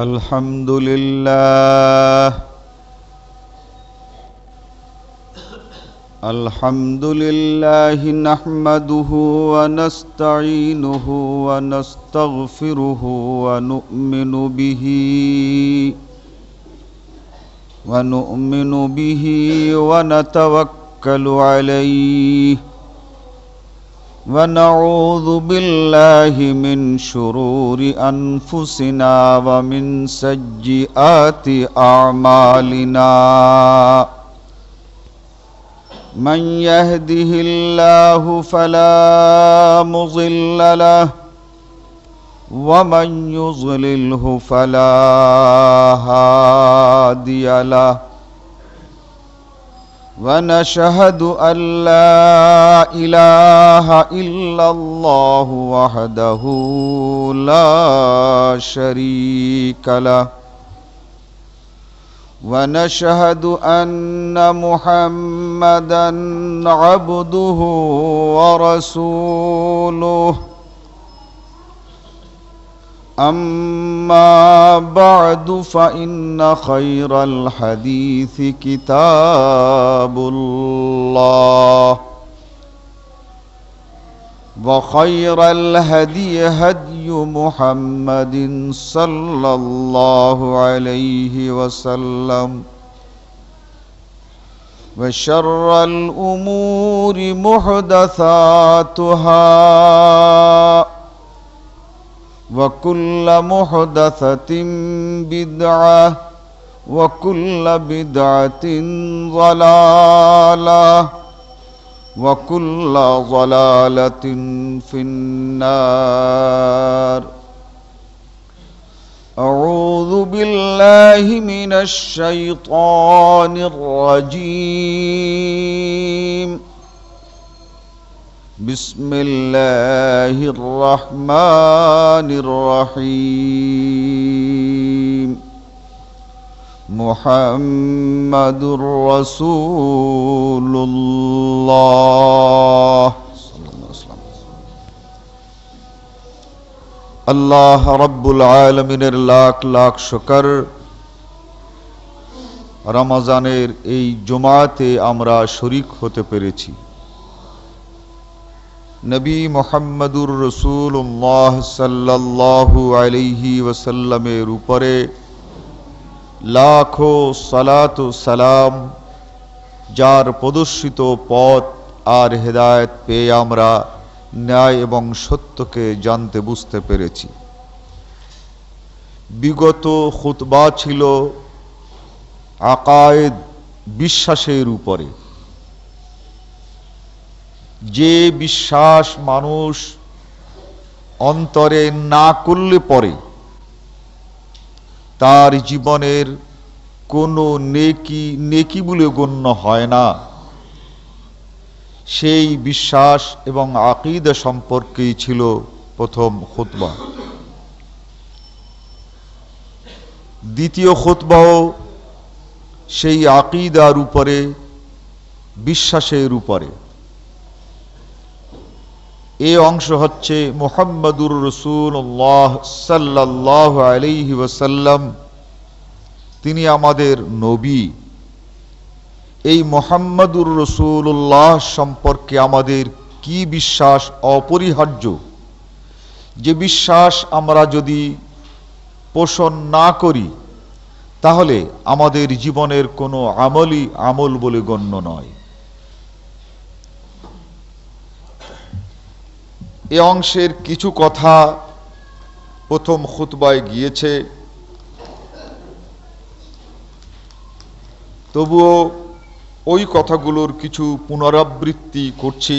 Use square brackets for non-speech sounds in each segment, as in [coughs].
الحمد لله الحمد لله نحمده ونستعينه ونستغفره ونؤمن به ونؤمن به ونتوكل عليه و نؤ بلہ من شروری انفسنا و من يهده عتی فلا مضل له ومن يضلله فلا الحلہ له ونشهد أن لا إله إلا الله وحده لا شريك له ونشهد أن محمدا عبده ورسوله أما بعد فإن خير الحديث كتاب الله وخير الهدي هدي محمد صلى الله عليه وسلم وشر الأمور محدثاتها وكل محدثة بدعة وكل بدعة ضلالة وكل ضلالة في النار أعوذ بالله من الشيطان الرجيم بسم الله الرحمن الرحيم محمد رسول الله الله رب العالمين لاك شكر শুকর اي এই জুমাতে আমরা শরিক হতে পেরেছি নবী মোহাম্মদুর রসুল্লাহ সাল্লাহু আলহি ওসাল্লামের উপরে লাখো সালাত সালাম যার প্রদর্শিত পথ আর হেদায়ত পেয়ে আমরা ন্যায় এবং সত্যকে জানতে বুঝতে পেরেছি বিগত খুতবা ছিল আকায়েদ বিশ্বাসের উপরে যে বিশ্বাস মানুষ অন্তরে না করলে পরে তার জীবনের কোনো নেকি নেকি বলে গণ্য হয় না সেই বিশ্বাস এবং আকিদা সম্পর্কেই ছিল প্রথম খুতবা দ্বিতীয় খুতবাও সেই আকিদার উপরে বিশ্বাসের উপরে এ অংশ হচ্ছে মোহাম্মদুর রসুল্লাহ সাল্লাহ আলিহি ওসাল্লাম তিনি আমাদের নবী এই মোহাম্মদুর রসুল্লাহ সম্পর্কে আমাদের কি বিশ্বাস অপরিহার্য যে বিশ্বাস আমরা যদি পোষণ না করি তাহলে আমাদের জীবনের কোনো আমলই আমল বলে গণ্য নয় এ অংশের কিছু কথা প্রথম খুতবায় গিয়েছে তবুও ওই কথাগুলোর কিছু পুনরাবৃত্তি করছি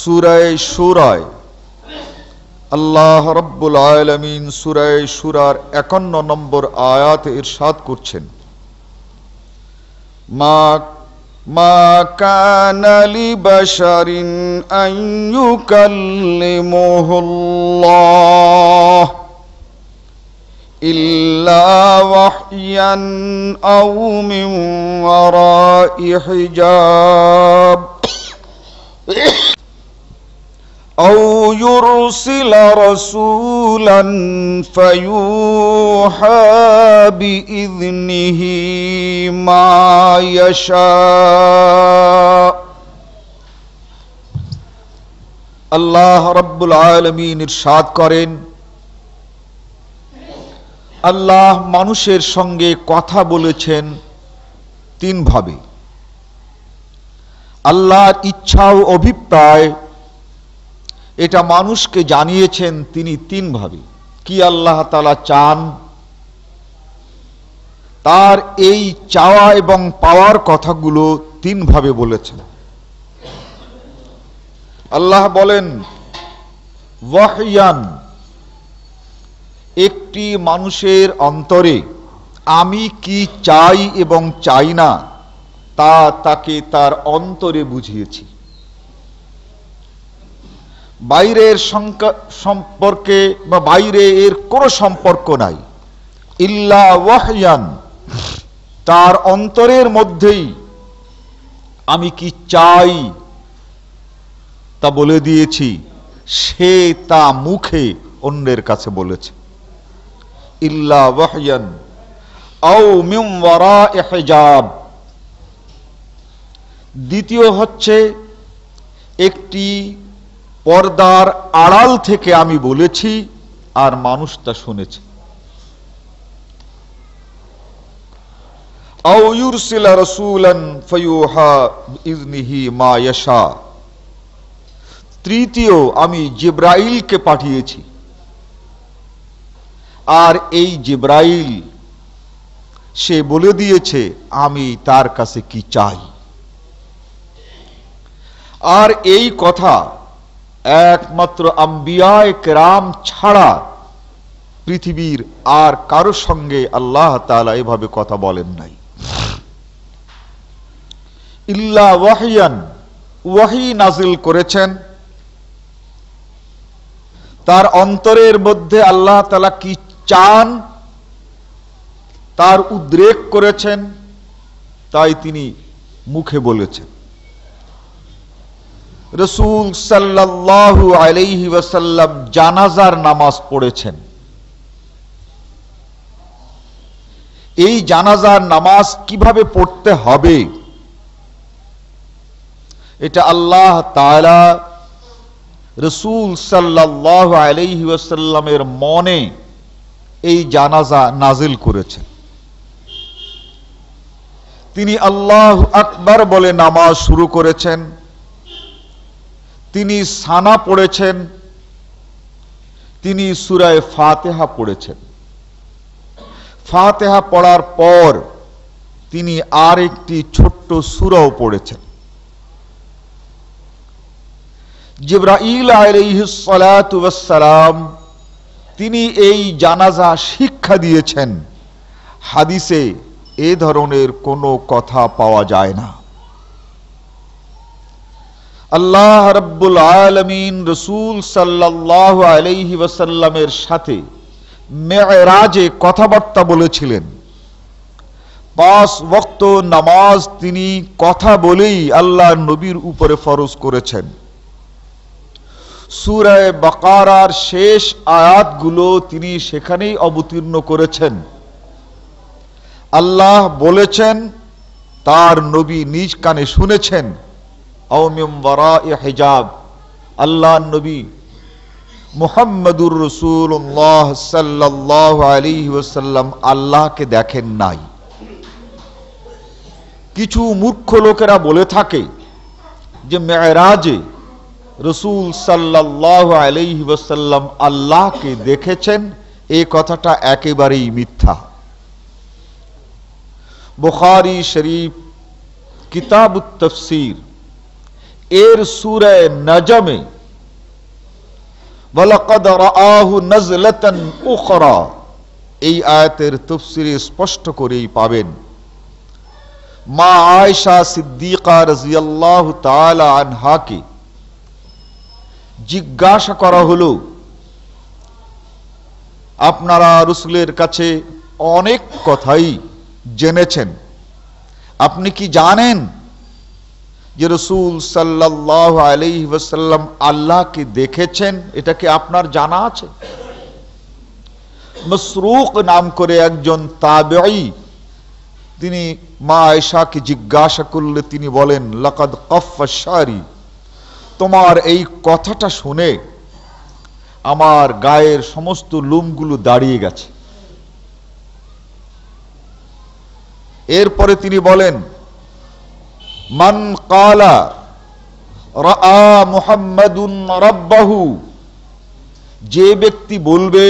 সুরায় সুরায় আল্লাহ রব্বুল আলমিন সুরায় সুরার একান্ন নম্বর আয়াত এর ইরশাদ করছেন মা ما كان لبشر أن يكلمه الله إلا وحيا أو من وراء حجاب [coughs] أو يرسل رسولا فيوحى بإذنه ما يشاء الله رب العالمين ارشاد করেন আল্লাহ মানুষের সঙ্গে কথা বলেছেন তিনভাবে আল্লাহর ইচ্ছা ও অভিপ্রায় এটা মানুষকে জানিয়েছেন তিনি তিনভাবে কি আল্লাহ তালা চান তার এই চাওয়া এবং পাওয়ার কথাগুলো তিনভাবে বলেছেন আল্লাহ বলেন ওয়াহিয়ান একটি মানুষের অন্তরে আমি কি চাই এবং চাই না তা তাকে তার অন্তরে বুঝিয়েছি বাইরের সম্পর্কে বা বাইরে এর কোনো সম্পর্ক নাই ইল্লা ওয়াহিয়ান তার অন্তরের মধ্যেই আমি কি চাই তা বলে দিয়েছি সে তা মুখে অন্যের কাছে বলেছে ইল্লা ওয়াহিয়ান আও মিম ওয়ারা এহজাব দ্বিতীয় হচ্ছে একটি পর্দার আড়াল থেকে আমি বলেছি আর মানুষ তা শুনেছে তৃতীয় আমি জিব্রাইলকে পাঠিয়েছি আর এই জিব্রাইল সে বলে দিয়েছে আমি তার কাছে কি চাই আর এই কথা একমাত্র আম্বিয়ায় কেরাম ছাড়া পৃথিবীর আর কারো সঙ্গে আল্লাহ তালা এভাবে কথা বলেন নাই ইল্লা ওয়াহিয়ান ওয়াহি নাজিল করেছেন তার অন্তরের মধ্যে আল্লাহ তালা কি চান তার উদ্রেক করেছেন তাই তিনি মুখে বলেছেন রসুল সাল্লাহু আলহি ওয়াসাল্লাম জানাজার নামাজ পড়েছেন এই জানাজার নামাজ কিভাবে পড়তে হবে এটা আল্লাহ তালা রসুল সাল্লাহ আলহি ওয়াসাল্লামের মনে এই জানাজা নাজিল করেছেন তিনি আল্লাহ আকবার বলে নামাজ শুরু করেছেন তিনি সানা পড়েছেন তিনি সুরায় ফাতেহা পড়েছেন ফাতেহা পড়ার পর তিনি আর একটি ছোট্ট সুরাও পড়েছেন জিব্রাইল আলহিসালাম তিনি এই জানাজা শিক্ষা দিয়েছেন হাদিসে এ ধরনের কোনো কথা পাওয়া যায় না আল্লাহ রব্বুল আলমিন রসুল সাল্লাহ আলহি ওসাল্লামের সাথে মেয়রাজে কথাবার্তা বলেছিলেন পাঁচ বক্ত নামাজ তিনি কথা বলেই আল্লাহ নবীর উপরে ফরজ করেছেন সুরায় বাকারার শেষ আয়াতগুলো তিনি সেখানেই অবতীর্ণ করেছেন আল্লাহ বলেছেন তার নবী নিজ কানে শুনেছেন হেজাব আল্লাহ নবী মুহাম্মদুর রসুল্লাহ সাল্লাহ আলী ওসাল্লাম আল্লাহকে দেখেন নাই কিছু মূর্খ লোকেরা বলে থাকে যে মেয়েরাজে রসুল সাল্লাহ আলহি ওসাল্লাম আল্লাহকে দেখেছেন এ কথাটা একেবারেই মিথ্যা বুখারি শরীফ কিতাব তফসির এর সুরে নজমে এই আয়াতের তফসিরে স্পষ্ট করেই পাবেন মা আয়সা সিদ্দিকা রাজিয়াল্লাহ তালা আনহাকে জিজ্ঞাসা করা হলো আপনারা রুসুলের কাছে অনেক কথাই জেনেছেন আপনি কি জানেন যে রসুল সাল্লাহ আলিহাসাল্লাম আল্লাহকে দেখেছেন এটা কি আপনার জানা আছে মসরুক নাম করে একজন তাবেই তিনি মা আয়সাকে জিজ্ঞাসা করলে তিনি বলেন লকদ কফারি তোমার এই কথাটা শুনে আমার গায়ের সমস্ত লুমগুলো দাঁড়িয়ে গেছে এরপরে তিনি বলেন মান কালা রা মুহাম্মাদুন রাব্বাহু যে ব্যক্তি বলবে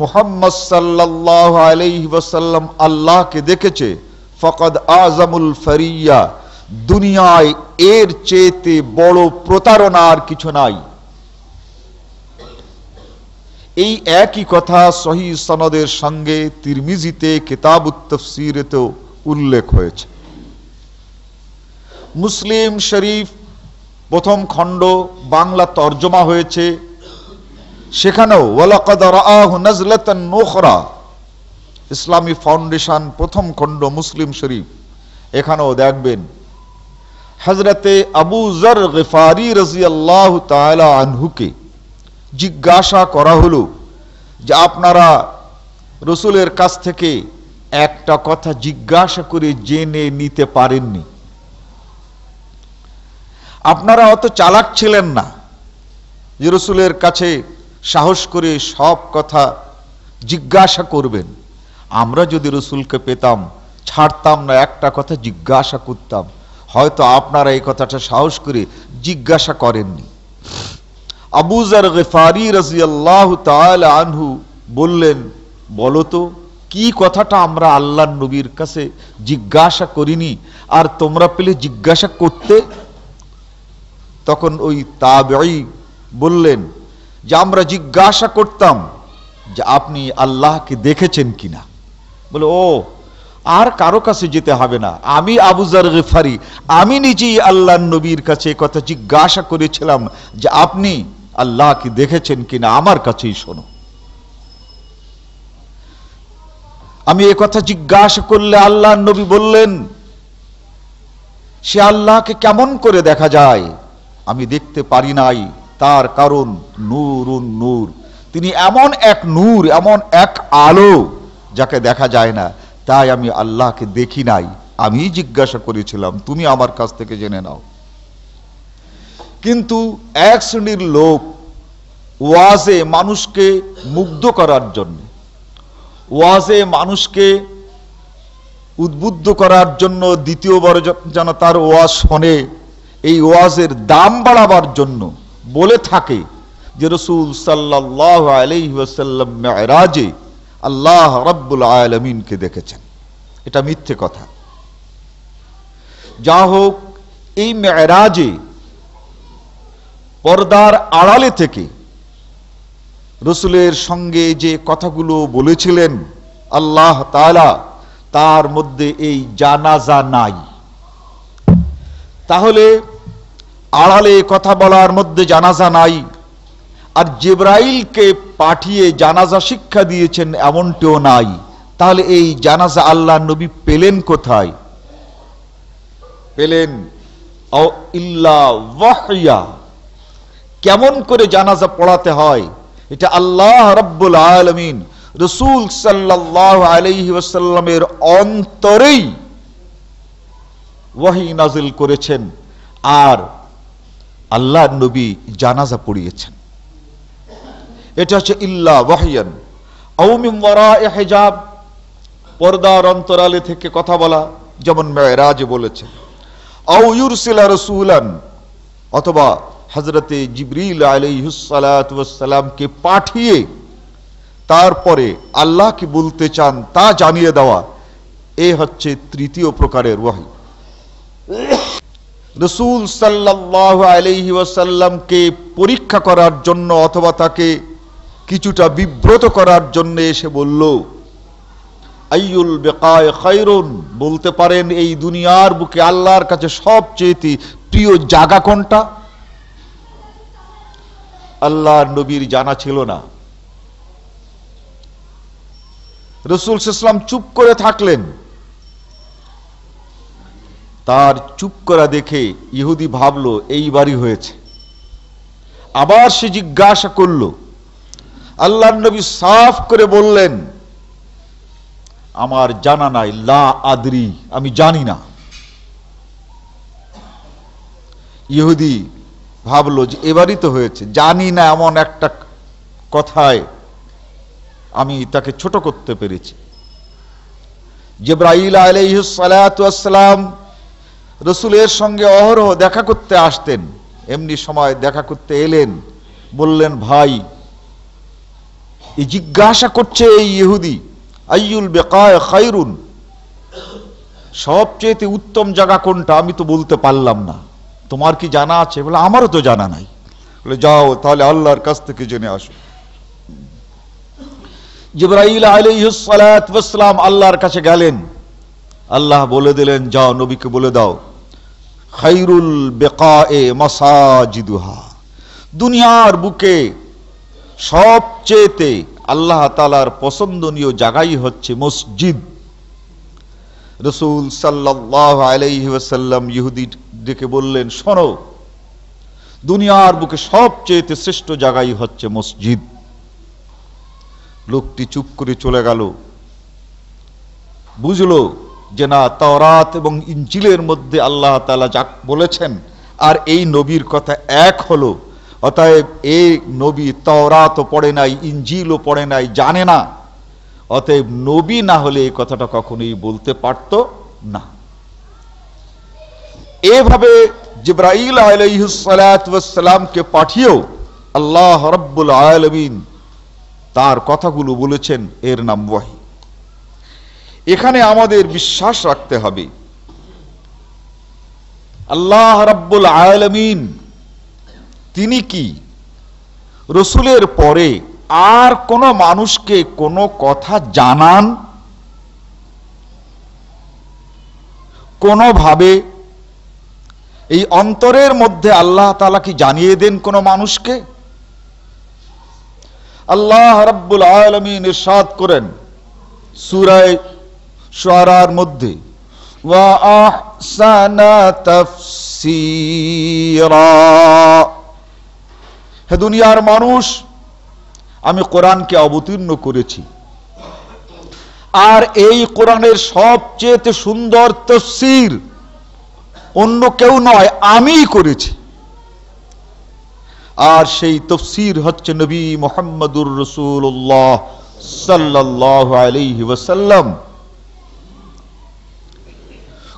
মুহাম্মদ সাল্লাহ আলহিবাসাল্লাম আল্লাহকে দেখেছে ফকদ আজমুল ফরিয়া দুনিয়ায় এর চেয়েতে বড় প্রতারণার কিছু নাই এই একই কথা সহি সনদের সঙ্গে তিরমিজিতে কেতাব উত্তফসিরেতেও উল্লেখ হয়েছে মুসলিম শরীফ প্রথম খণ্ড বাংলা তর্জমা হয়েছে সেখানেও নোখরা ইসলামী ফাউন্ডেশন প্রথম খণ্ড মুসলিম শরীফ এখানেও দেখবেন হজরতে আবু জর গেফারি রাজি আল্লাহ আনহুকে জিজ্ঞাসা করা হলো যে আপনারা রসুলের কাছ থেকে একটা কথা জিজ্ঞাসা করে জেনে নিতে পারেননি আপনারা অত চালাক ছিলেন না ইরসুলের কাছে সাহস করে সব কথা জিজ্ঞাসা করবেন আমরা যদি রসুলকে পেতাম ছাড়তাম না একটা কথা জিজ্ঞাসা করতাম হয়তো আপনারা এই কথাটা সাহস করে জিজ্ঞাসা করেননি আবুজার গেফারি রাজিয়াল্লাহ তাল আনহু বললেন বলতো কি কথাটা আমরা আল্লাহ নবীর কাছে জিজ্ঞাসা করিনি আর তোমরা পেলে জিজ্ঞাসা করতে তখন ওই তাবেই বললেন যে আমরা জিজ্ঞাসা করতাম যে আপনি আল্লাহকে দেখেছেন কিনা বলে ও আর কারো কাছে যেতে হবে না আমি আবুজার গেফারি আমি নিজেই আল্লাহ নবীর কাছে কথা জিজ্ঞাসা করেছিলাম যে আপনি আল্লাহকে দেখেছেন কিনা আমার কাছেই শোনো আমি এ কথা জিজ্ঞাসা করলে আল্লাহ নবী বললেন সে আল্লাহকে কেমন করে দেখা যায় আমি দেখতে পারি নাই তার কারণ নূরুন নূর তিনি এমন এক নূর এমন এক আলো যাকে দেখা যায় না তাই আমি আল্লাহকে দেখি নাই আমি জিজ্ঞাসা করেছিলাম তুমি আমার কাছ থেকে জেনে নাও কিন্তু এক শ্রেণীর লোক ওয়াজে মানুষকে মুগ্ধ করার জন্য ওয়াজে মানুষকে উদ্বুদ্ধ করার জন্য দ্বিতীয়বার যেন তার ওয়াজ শোনে এই ওয়াজের দাম বাড়াবার জন্য বলে থাকে যে রসুল সাল্লাহ আলহ্লাম মেয়রাজে আল্লাহ রব্বুল আলমিনকে দেখেছেন এটা মিথ্যে কথা যা হোক এই মেয়রাজে পর্দার আড়ালে থেকে রসুলের সঙ্গে যে কথাগুলো বলেছিলেন আল্লাহ তালা তার মধ্যে এই জানাজা নাই তাহলে আড়ালে কথা বলার মধ্যে জানাজা নাই আর জিব্রাইলকে পাঠিয়ে জানাজা শিক্ষা দিয়েছেন এমনটিও নাই তাহলে এই জানাজা আল্লাহ নবী পেলেন কোথায় পেলেন কেমন করে জানাজা পড়াতে হয় এটা আল্লাহ রব্বুল আলমিন রসুল সাল্লাহ আলহি অন্তরেই ওয়াহি নাজিল করেছেন আর আল্লাহ নবী জানাজা পড়িয়েছেন এটা হচ্ছে ইল্লা ওয়াহিয়ান হেজাব পর্দার অন্তরালে থেকে কথা বলা যেমন মেয়েরাজ বলেছেন অথবা হজরতে জিবরিল আলিহসালামকে পাঠিয়ে তারপরে আল্লাহকে বলতে চান তা জানিয়ে দেওয়া এ হচ্ছে তৃতীয় প্রকারের ওয়াহি রসুল সাল্লাহ আলহি ওয়াসাল্লামকে পরীক্ষা করার জন্য অথবা তাকে কিছুটা বিব্রত করার জন্য এসে বলল আইউল বেকায় খৈরুন বলতে পারেন এই দুনিয়ার বুকে আল্লাহর কাছে সবচেয়ে প্রিয় জাগা কোনটা আল্লাহর নবীর জানা ছিল না রসুল সাল্লাম চুপ করে থাকলেন তার চুপ করা দেখে ইহুদি ভাবল এইবারই হয়েছে আবার সে জিজ্ঞাসা করল আল্লাহ নবী সাফ করে বললেন আমার জানা নাই লা আদরি আমি জানি না ইহুদি ভাবলো যে এবারই তো হয়েছে জানি না এমন একটা কথায় আমি তাকে ছোট করতে পেরেছি জেব্রাইল আলাইহ সালাম রসুলের সঙ্গে অহরহ দেখা করতে আসতেন এমনি সময় দেখা করতে এলেন বললেন ভাই জিজ্ঞাসা করছে এই ইহুদি আইউল বেকায় খাইরুন সবচেয়েতে উত্তম জায়গা কোনটা আমি তো বলতে পারলাম না তোমার কি জানা আছে বলে আমারও তো জানা নাই বলে যাও তাহলে আল্লাহর কাছ থেকে জেনে আসো জিব্রাইল আলিহালাম আল্লাহর কাছে গেলেন আল্লাহ বলে দিলেন যাও নবীকে বলে দাও খৈরুল বেকায়ে মসাজিদুহা দুনিয়ার বুকে সবচেয়েতে আল্লাহ তালার পছন্দনীয় জায়গাই হচ্ছে মসজিদ রসুল সাল্লাহ আলাইসাল্লাম ডেকে বললেন শোনো দুনিয়ার বুকে সবচেয়েতে শ্রেষ্ঠ জায়গাই হচ্ছে মসজিদ লোকটি চুপ করে চলে গেল বুঝলো যে না তরাত এবং ইঞ্জিলের মধ্যে আল্লাহ তালা যাক বলেছেন আর এই নবীর কথা এক হলো অতএব এই নবী তওরাতও পড়ে নাই ইঞ্জিলও পড়ে নাই জানে না অতএব নবী না হলে এই কথাটা কখনোই বলতে পারত না এভাবে জিব্রাইল আলহিসালামকে পাঠিয়েও আল্লাহ রব্বুল আলমিন তার কথাগুলো বলেছেন এর নাম ওয়াহি এখানে আমাদের বিশ্বাস রাখতে হবে আল্লাহ রাব্বুল আলমিন তিনি কি রসুলের পরে আর কোনো মানুষকে কোনো কথা জানান কোনোভাবে এই অন্তরের মধ্যে আল্লাহ তালা কি জানিয়ে দেন কোনো মানুষকে আল্লাহ রব্বুল আলমিন ইরশাদ করেন সুরায় সরার মধ্যে হে দুনিয়ার মানুষ আমি কোরআনকে অবতীর্ণ করেছি আর এই কোরআনের সবচেয়ে সুন্দর তফসির অন্য কেউ নয় আমি করেছি আর সেই তফসির হচ্ছে নবী মোহাম্মদুর রসুল্লাহ সাল্লাহ আলি ওসাল্লাম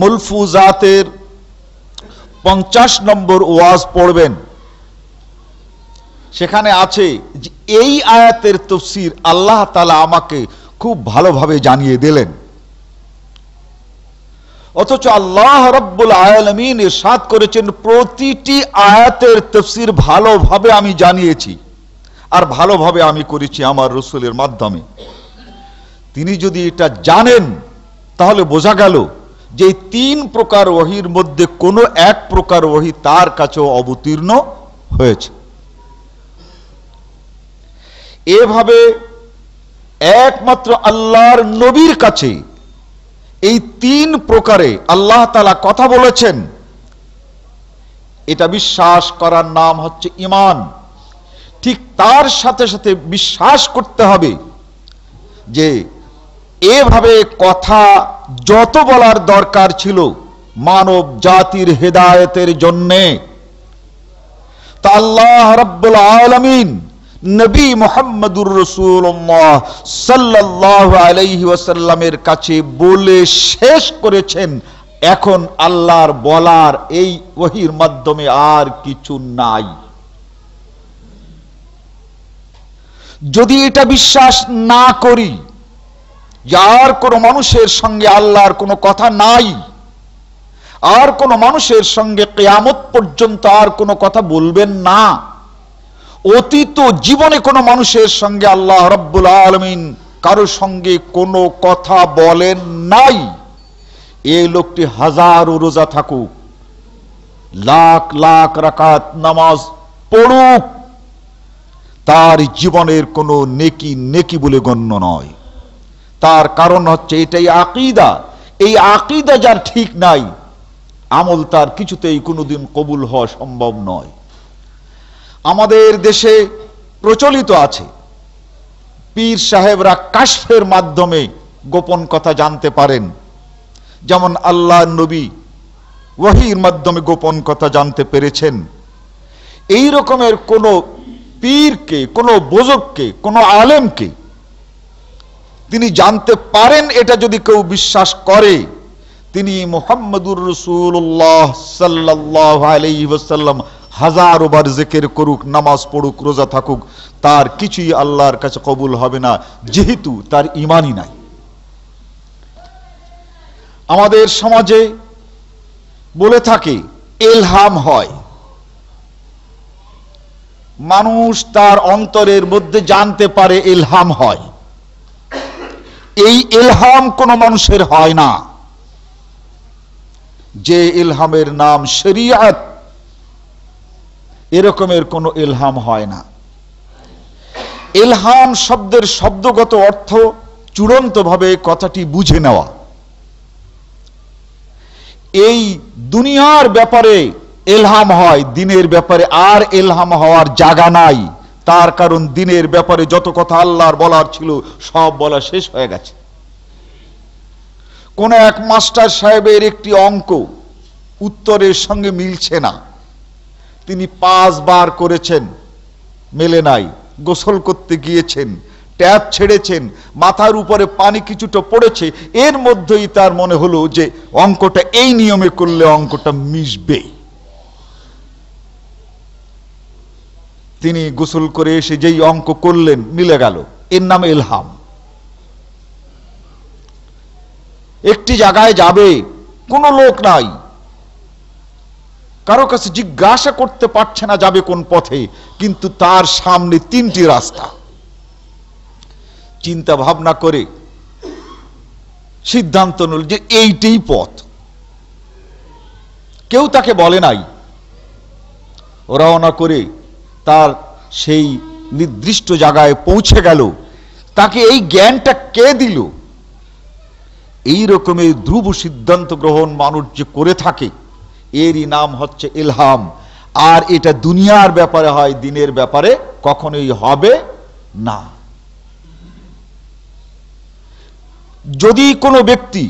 মুলফুজাতের পঞ্চাশ নম্বর ওয়াজ পড়বেন সেখানে আছে যে এই আয়াতের তফসির আল্লাহ তালা আমাকে খুব ভালোভাবে জানিয়ে দিলেন অথচ আল্লাহ রব্বুল আয়ালমিন সাত করেছেন প্রতিটি আয়াতের তফসির ভালোভাবে আমি জানিয়েছি আর ভালোভাবে আমি করেছি আমার রসুলের মাধ্যমে তিনি যদি এটা জানেন তাহলে বোঝা গেল যে তিন প্রকার ওহির মধ্যে কোনো এক প্রকার ওহি তার কাছেও অবতীর্ণ হয়েছে এভাবে একমাত্র আল্লাহর নবীর কাছে এই তিন প্রকারে আল্লাহ তালা কথা বলেছেন এটা বিশ্বাস করার নাম হচ্ছে ইমান ঠিক তার সাথে সাথে বিশ্বাস করতে হবে যে এভাবে কথা যত বলার দরকার ছিল মানব জাতির হেদায়তের জন্যে তা আল্লাহ রব্বুল আলমিন নবী মোহাম্মদুর রসুল্লাহ সাল্লাহ আলাইহি ওসাল্লামের কাছে বলে শেষ করেছেন এখন আল্লাহর বলার এই ওহির মাধ্যমে আর কিছু নাই যদি এটা বিশ্বাস না করি যার কোনো মানুষের সঙ্গে আল্লাহর কোনো কথা নাই আর কোনো মানুষের সঙ্গে কেয়ামত পর্যন্ত আর কোনো কথা বলবেন না অতীত জীবনে কোনো মানুষের সঙ্গে আল্লাহ রব্বুল আলমিন কারোর সঙ্গে কোনো কথা বলেন নাই এই লোকটি হাজারো রোজা থাকুক লাখ লাখ রাকাত নামাজ পড়ুক তার জীবনের কোনো নেকি নেকি বলে গণ্য নয় তার কারণ হচ্ছে এটাই আকিদা এই আকিদা যার ঠিক নাই আমল তার কিছুতেই কোনোদিন কবুল হওয়া সম্ভব নয় আমাদের দেশে প্রচলিত আছে পীর সাহেবরা কাশফের মাধ্যমে গোপন কথা জানতে পারেন যেমন আল্লাহ নবী ওয়াহির মাধ্যমে গোপন কথা জানতে পেরেছেন এই রকমের কোনো পীরকে কোনো বোজককে কোনো আলেমকে তিনি জানতে পারেন এটা যদি কেউ বিশ্বাস করে তিনি মোহাম্মদুর রসুল্লাহ সাল্লাহ আলহিহাসাল্লাম হাজারোবার জেকের করুক নামাজ পড়ুক রোজা থাকুক তার কিছুই আল্লাহর কাছে কবুল হবে না যেহেতু তার ইমানই নাই আমাদের সমাজে বলে থাকে এলহাম হয় মানুষ তার অন্তরের মধ্যে জানতে পারে এলহাম হয় এই ইলহাম কোনো মানুষের হয় না যে ইলহামের নাম শরিয়াত এরকমের কোনো ইলহাম হয় না ইলহাম শব্দের শব্দগত অর্থ চূড়ান্তভাবে কথাটি বুঝে নেওয়া এই দুনিয়ার ব্যাপারে এলহাম হয় দিনের ব্যাপারে আর এলহাম হওয়ার জায়গা নাই তার কারণ দিনের ব্যাপারে যত কথা আল্লাহর বলার ছিল সব বলা শেষ হয়ে গেছে কোন এক মাস্টার সাহেবের একটি অঙ্ক উত্তরের সঙ্গে মিলছে না তিনি পাঁচ বার করেছেন মেলে নাই গোসল করতে গিয়েছেন ট্যাপ ছেড়েছেন মাথার উপরে পানি কিছুটা পড়েছে এর মধ্যেই তার মনে হলো যে অঙ্কটা এই নিয়মে করলে অঙ্কটা মিশবেই তিনি গোসল করে এসে যেই অঙ্ক করলেন মিলে গেল এর নাম এলহাম একটি জায়গায় যাবে কোনো লোক নাই কারো কাছে জিজ্ঞাসা করতে পারছে না যাবে কোন পথে কিন্তু তার সামনে তিনটি রাস্তা চিন্তা ভাবনা করে সিদ্ধান্ত নিল যে এইটাই পথ কেউ তাকে বলে নাই রওনা করে তার সেই নির্দিষ্ট জায়গায় পৌঁছে গেল তাকে এই জ্ঞানটা কে দিল এই রকমের ধ্রুব সিদ্ধান্ত গ্রহণ মানুষ যে করে থাকে এরই নাম হচ্ছে এলহাম আর এটা দুনিয়ার ব্যাপারে হয় দিনের ব্যাপারে কখনোই হবে না যদি কোনো ব্যক্তি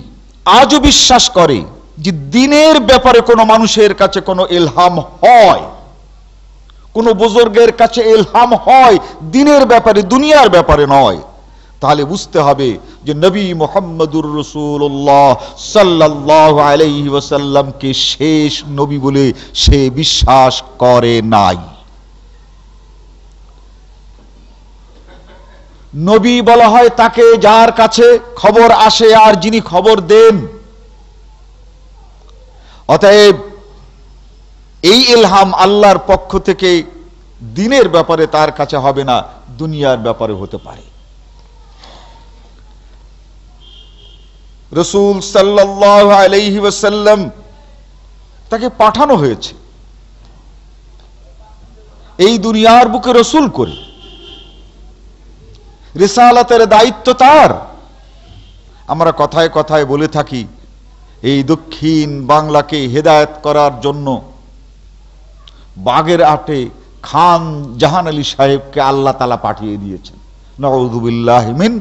আজও বিশ্বাস করে যে দিনের ব্যাপারে কোনো মানুষের কাছে কোনো এলহাম হয় কোনো বুজুর্গের কাছে এলহাম হয় দিনের ব্যাপারে দুনিয়ার ব্যাপারে নয় তাহলে বুঝতে হবে যে নবী মোহাম্মদুর রসুল্লাহ সাল্লাহ আলাইহি ওসাল্লামকে শেষ নবী বলে সে বিশ্বাস করে নাই নবী বলা হয় তাকে যার কাছে খবর আসে আর যিনি খবর দেন অতএব এই এলহাম আল্লাহর পক্ষ থেকে দিনের ব্যাপারে তার কাছে হবে না দুনিয়ার ব্যাপারে হতে পারে রসুল সাল্লাসাল্লাম তাকে পাঠানো হয়েছে এই দুনিয়ার বুকে রসুল করে রিসালাতের দায়িত্ব তার আমরা কথায় কথায় বলে থাকি এই দক্ষিণ বাংলাকে হেদায়ত করার জন্য বাগের আটে খান জাহান আলী সাহেবকে আল্লাহ তালা পাঠিয়ে দিয়েছেন নবদুবিল্লাহমিন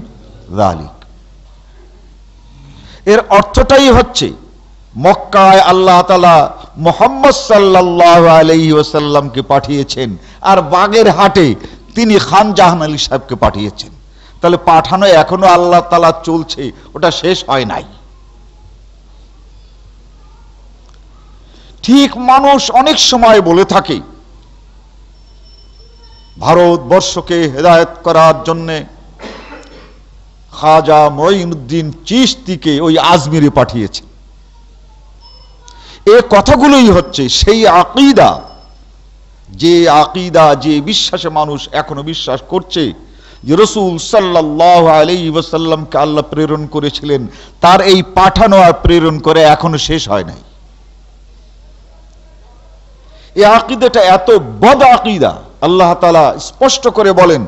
রালিক এর অর্থটাই হচ্ছে মক্কায় আল্লাহ তালা মোহাম্মদ সাল্লাহ আলহি ওসাল্লামকে পাঠিয়েছেন আর বাগের হাটে তিনি খান জাহান আলী সাহেবকে পাঠিয়েছেন তাহলে পাঠানো এখনো আল্লাহ তালা চলছে ওটা শেষ হয় নাই ঠিক মানুষ অনেক সময় বলে থাকে ভারতবর্ষকে হেদায়ত করার জন্যে খাজা মঈনুদ্দিন চিস্তিকে ওই আজমিরে পাঠিয়েছে এ কথাগুলোই হচ্ছে সেই আকিদা যে আকিদা যে বিশ্বাসে মানুষ এখনো বিশ্বাস করছে যে রসুল সাল্লাহ আলি ওসাল্লামকে আল্লাহ প্রেরণ করেছিলেন তার এই পাঠানো আর প্রেরণ করে এখনো শেষ হয় নাই এই আকিদেটা এত বদ আকিদা আল্লাহ তালা স্পষ্ট করে বলেন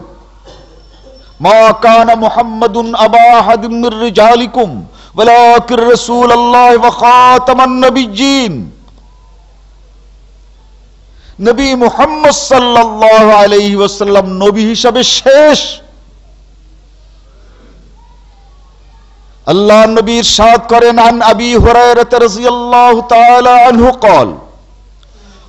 নবী মুহাম্মদ শেষ আল্লাহ নবীর সাদ করেন আন আবি হুরায়রা রাদিয়াল্লাহু তাআলা আনহু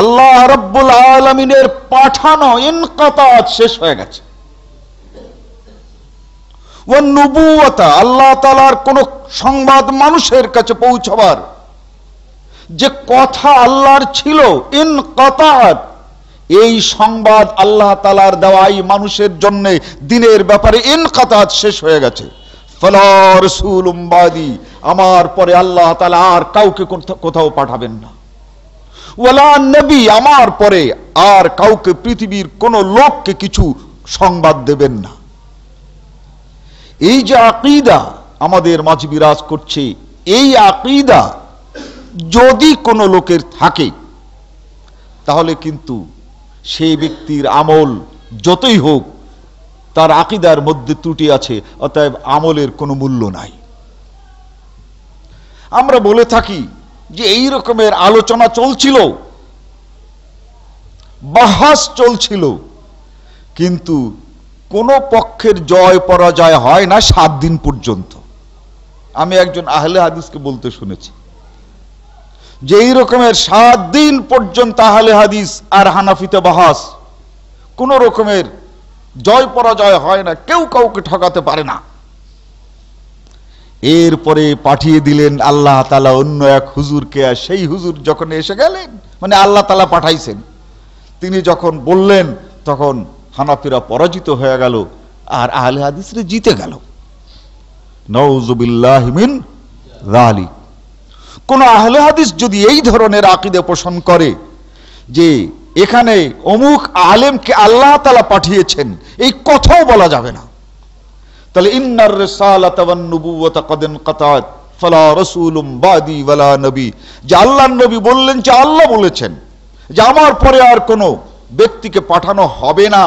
আল্লাহ রব্বুল আলমিনের পাঠানো ইনকাতাত শেষ হয়ে গেছে ও নবুয়তা আল্লাহ তালার কোন সংবাদ মানুষের কাছে পৌঁছবার যে কথা আল্লাহর ছিল ইন কতাত এই সংবাদ আল্লাহ তালার দেওয়াই মানুষের জন্য দিনের ব্যাপারে ইন কতাত শেষ হয়ে গেছে ফলার সুলুম্বাদি আমার পরে আল্লাহ তালা আর কাউকে কোথাও পাঠাবেন না ওয়ালা নবী আমার পরে আর কাউকে পৃথিবীর কোনো লোককে কিছু সংবাদ দেবেন না এই যে আকিদা আমাদের মাঝে বিরাজ করছে এই আকিদা যদি কোনো লোকের থাকে তাহলে কিন্তু সেই ব্যক্তির আমল যতই হোক তার আকিদার মধ্যে ত্রুটি আছে অতএব আমলের কোনো মূল্য নাই আমরা বলে থাকি যে এই রকমের আলোচনা চলছিল বাহাস চলছিল কিন্তু কোনো পক্ষের জয় পরাজয় হয় না সাত দিন পর্যন্ত আমি একজন আহলে হাদিসকে বলতে শুনেছি যে এই রকমের সাত দিন পর্যন্ত আহলে হাদিস আর হানাফিতে বাহাস কোন রকমের জয় পরাজয় হয় না কেউ কাউকে ঠকাতে পারে না এরপরে পাঠিয়ে দিলেন আল্লাহ তালা অন্য এক হুজুরকে আর সেই হুজুর যখন এসে গেলেন মানে আল্লাহ তালা পাঠাইছেন তিনি যখন বললেন তখন হানাফিরা পরাজিত হয়ে গেল আর আহলে হাদিসরে জিতে গেল নওজুবিল্লাহমিন রালি কোন আহলে হাদিস যদি এই ধরনের আকিদে পোষণ করে যে এখানে অমুক আলেমকে আল্লাহ তালা পাঠিয়েছেন এই কথাও বলা যাবে না তাহলে ইন্নার রিসালাত ওয়ান বাদি ওয়ালা নবী যে আল্লাহর নবী বললেন যে আল্লাহ বলেছেন যে আমার পরে আর কোনো ব্যক্তিকে পাঠানো হবে না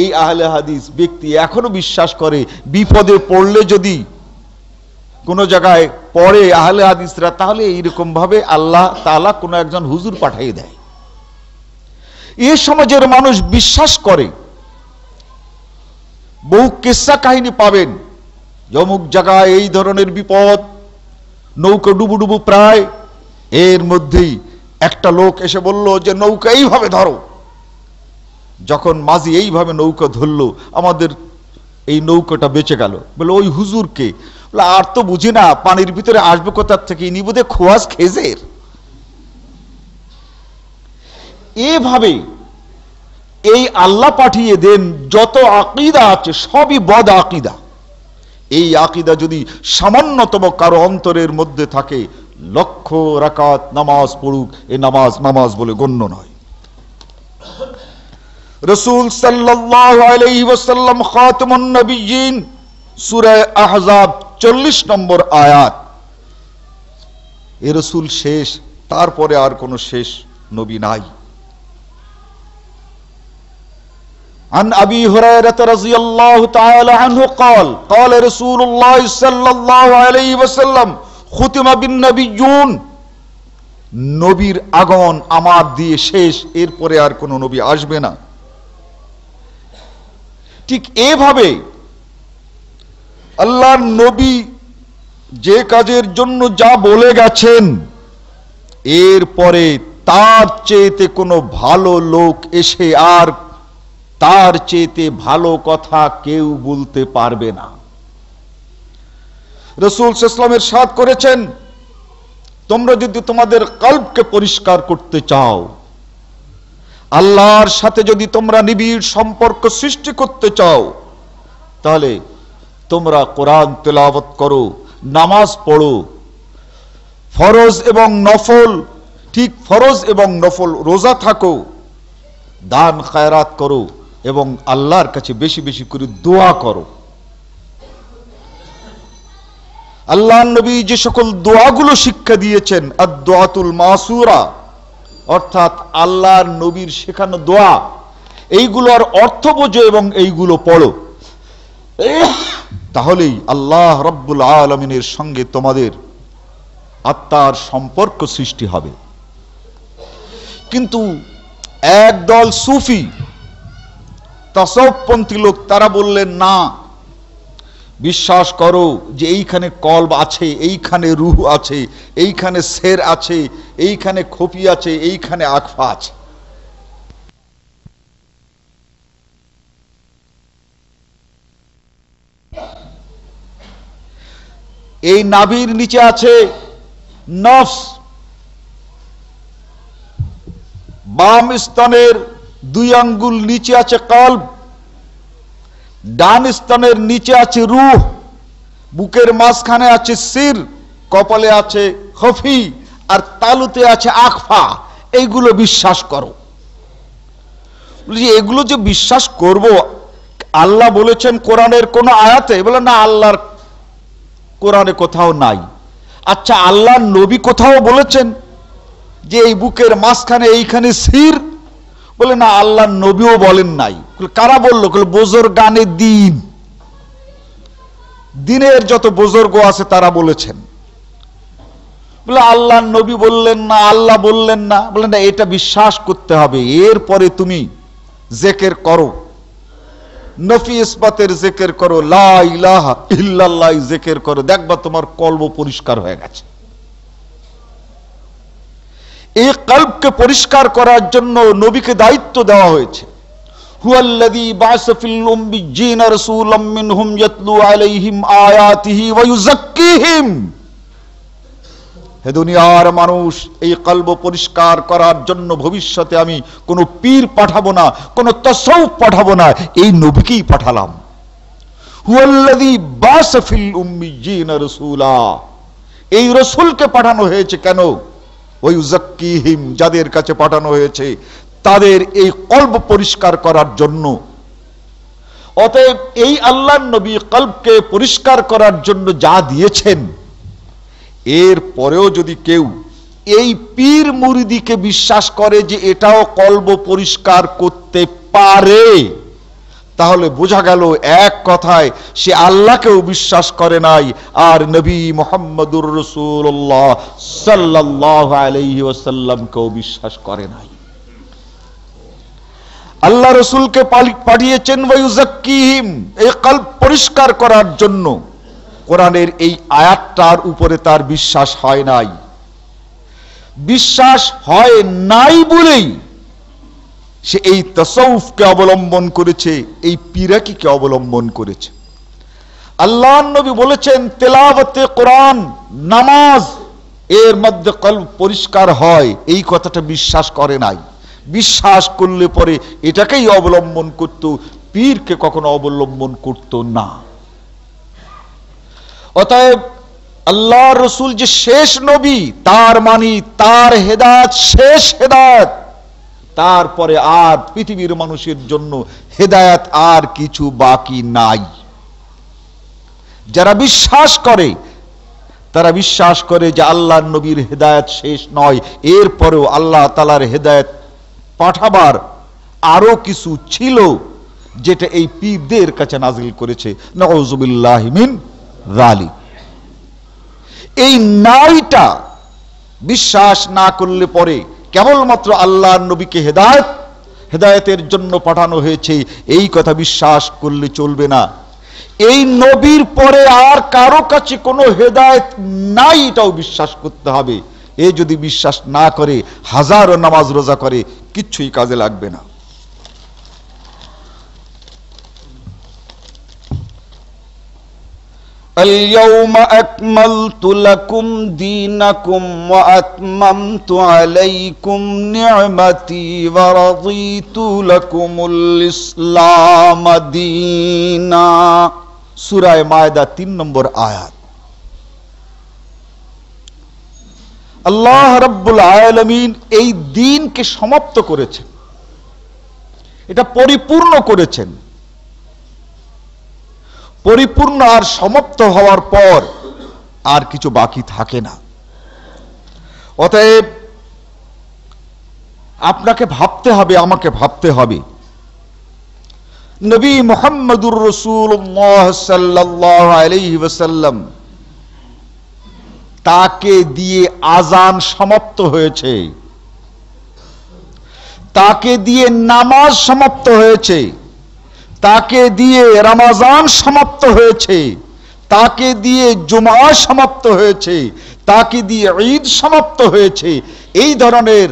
এই আহলে হাদিস ব্যক্তি এখনো বিশ্বাস করে বিপদে পড়লে যদি কোনো জায়গায় পড়ে আহলে হাদিসরা তাহলে এইরকমভাবে আল্লাহ তালা কোনো একজন হুজুর পাঠিয়ে দেয় এ সমাজের মানুষ বিশ্বাস করে বহু কেসা কাহিনী পাবেন যমুক জায়গায় এই ধরনের বিপদ নৌকা ডুবু ডুবু প্রায় এর মধ্যেই একটা লোক এসে বলল যে নৌকা এইভাবে ধরো যখন মাঝি এইভাবে নৌকা ধরল আমাদের এই নৌকাটা বেঁচে গেল বলে ওই হুজুরকে বলে আর তো বুঝি না পানির ভিতরে আসবে কোথার থেকে ইনি বোধে খোয়াজ খেজের এভাবে এই আল্লাহ পাঠিয়ে দেন যত আকিদা আছে সবই বদ আকিদা এই আকিদা যদি সামান্যতম কারো অন্তরের মধ্যে থাকে লক্ষ রাকাত নামাজ পড়ুক এ নামাজ নামাজ বলে গণ্য নয় রসুল সাল্লাম খাতমন্নবীন সুরায় আহজাব চল্লিশ নম্বর আয়াত এ রসুল শেষ তারপরে আর কোনো শেষ নবী নাই عن أبي هريرة رضي الله تعالى عنه قال قال رسول الله صلى الله عليه وسلم ختم بالنبيون নবীর আগমন আমার দিয়ে শেষ এরপরে আর কোনো নবী আসবে না ঠিক এভাবে আল্লাহর নবী যে কাজের জন্য যা বলে গেছেন এরপরে তার চেয়েতে কোনো ভালো লোক এসে আর তার চেয়েতে ভালো কথা কেউ বলতে পারবে না রসুল ইসলামের সাদ করেছেন তোমরা যদি তোমাদের কল্পকে পরিষ্কার করতে চাও আল্লাহর সাথে যদি তোমরা নিবিড় সম্পর্ক সৃষ্টি করতে চাও তাহলে তোমরা কোরআন তেলাবত করো নামাজ পড়ো ফরজ এবং নফল ঠিক ফরজ এবং নফল রোজা থাকো দান খায়রাত করো এবং আল্লাহর কাছে বেশি বেশি করে দোয়া করো আল্লাহ নবী যে সকল দোয়াগুলো শিক্ষা দিয়েছেন আদাতুল মাসুরা অর্থাৎ আল্লাহর নবীর শেখানো দোয়া এইগুলোর অর্থ বোঝো এবং এইগুলো পড়ো তাহলেই আল্লাহ রব্বুল আলমিনের সঙ্গে তোমাদের আত্মার সম্পর্ক সৃষ্টি হবে কিন্তু একদল সুফি তসবপন্থী লোক তারা বললেন না বিশ্বাস করো যে এইখানে কলব আছে এইখানে রুহ আছে এইখানে শের আছে এইখানে খোপি আছে এইখানে আখফা আছে এই নাভির নিচে আছে নফস বাম স্তনের দুই আঙ্গুল নিচে আছে কল ডান স্থানের নিচে আছে রুহ বুকের মাঝখানে আছে সির কপালে আছে হফি আর তালুতে আছে আখফা এইগুলো বিশ্বাস করো এগুলো যে বিশ্বাস করব আল্লাহ বলেছেন কোরআনের কোন আয়াতে বলে না আল্লাহর কোরআনে কোথাও নাই আচ্ছা আল্লাহ নবী কোথাও বলেছেন যে এই বুকের মাঝখানে এইখানে সির বলে না আল্লাহ নবীও বলেন নাই কারা বললো বোজর গানে দিন দিনের যত বুজুর্গ আছে তারা বলেছেন বলে আল্লাহ নবী বললেন না আল্লাহ বললেন না বলে না এটা বিশ্বাস করতে হবে এরপরে তুমি জেকের করো নফি ইসবাতের জেকের করো লাহ ইল্লাহ জেকের করো দেখবা তোমার কল্প পরিষ্কার হয়ে গেছে এই কল্পকে পরিষ্কার করার জন্য নবীকে দায়িত্ব দেওয়া হয়েছে আলাইহিম আয়াতিহি হে দুনিয়ার মানুষ এই কল্প পরিষ্কার করার জন্য ভবিষ্যতে আমি কোনো পীর পাঠাবো না কোনো তসৌ পাঠাবো না এই নবীকেই পাঠালাম হুয়াল্লাযী বা'সা এই রসুলকে পাঠানো হয়েছে কেন ওয়ুজাক্কিহিম যাদের কাছে পাঠানো হয়েছে তাদের এই কল্প পরিষ্কার করার জন্য অতএব এই আল্লাহ নবী কল্পকে পরিষ্কার করার জন্য যা দিয়েছেন এর পরেও যদি কেউ এই পীর মুরিদিকে বিশ্বাস করে যে এটাও কল্প পরিষ্কার করতে পারে তাহলে বোঝা গেল এক কথায় সে আল্লাহকেও বিশ্বাস করে নাই আর নবী মোহাম্মদুর রসুল্লাহ সাল্লাহ আলহি বিশ্বাস করে নাই আল্লাহ রসুলকে পাঠিয়েছেন ওয়ুজাক্কিহিম এই কাল পরিষ্কার করার জন্য কোরআনের এই আয়াতটার উপরে তার বিশ্বাস হয় নাই বিশ্বাস হয় নাই বলেই সে এই তসৌফকে অবলম্বন করেছে এই পিরাকিকে অবলম্বন করেছে আল্লাহ নবী বলেছেন তেলাবতে কোরআন নামাজ এর মধ্যে কল পরিষ্কার হয় এই কথাটা বিশ্বাস করে নাই বিশ্বাস করলে পরে এটাকেই অবলম্বন করত পীরকে কখনো অবলম্বন করত না অতএব আল্লাহ রসুল যে শেষ নবী তার মানি তার হেদাত শেষ হেদাত তারপরে আর পৃথিবীর মানুষের জন্য হেদায়াত আর কিছু বাকি নাই যারা বিশ্বাস করে তারা বিশ্বাস করে যে আল্লাহ নবীর হেদায়ত শেষ নয় এরপরেও আল্লাহ তালার হেদায়ত পাঠাবার আরো কিছু ছিল যেটা এই পীরদের কাছে নাজিল করেছে রালি এই নাইটা বিশ্বাস না করলে পরে কেবলমাত্র আল্লাহ নবীকে হেদায়ত হেদায়তের জন্য পাঠানো হয়েছে এই কথা বিশ্বাস করলে চলবে না এই নবীর পরে আর কারো কাছে কোনো হেদায়ত নাই এটাও বিশ্বাস করতে হবে এ যদি বিশ্বাস না করে হাজারো নামাজ রোজা করে কিচ্ছুই কাজে লাগবে না اليوم أكملت لكم دينكم وأتممت عليكم نعمتي ورضيت لكم الإسلام دينا سورة مائدة تين نمبر آيات আল্লাহ রব্বুল আয়ালমিন এই দিনকে সমাপ্ত করেছেন এটা পরিপূর্ণ করেছেন পরিপূর্ণ আর সমাপ্ত হওয়ার পর আর কিছু বাকি থাকে না অতএব আপনাকে ভাবতে হবে আমাকে ভাবতে হবে নবী মোহাম্মদুর রসুল সাল্লাহ তাকে দিয়ে আজান সমাপ্ত হয়েছে তাকে দিয়ে নামাজ সমাপ্ত হয়েছে তাকে দিয়ে রামাজান সমাপ্ত হয়েছে তাকে দিয়ে জুমা সমাপ্ত হয়েছে তাকে দিয়ে ঈদ সমাপ্ত হয়েছে এই ধরনের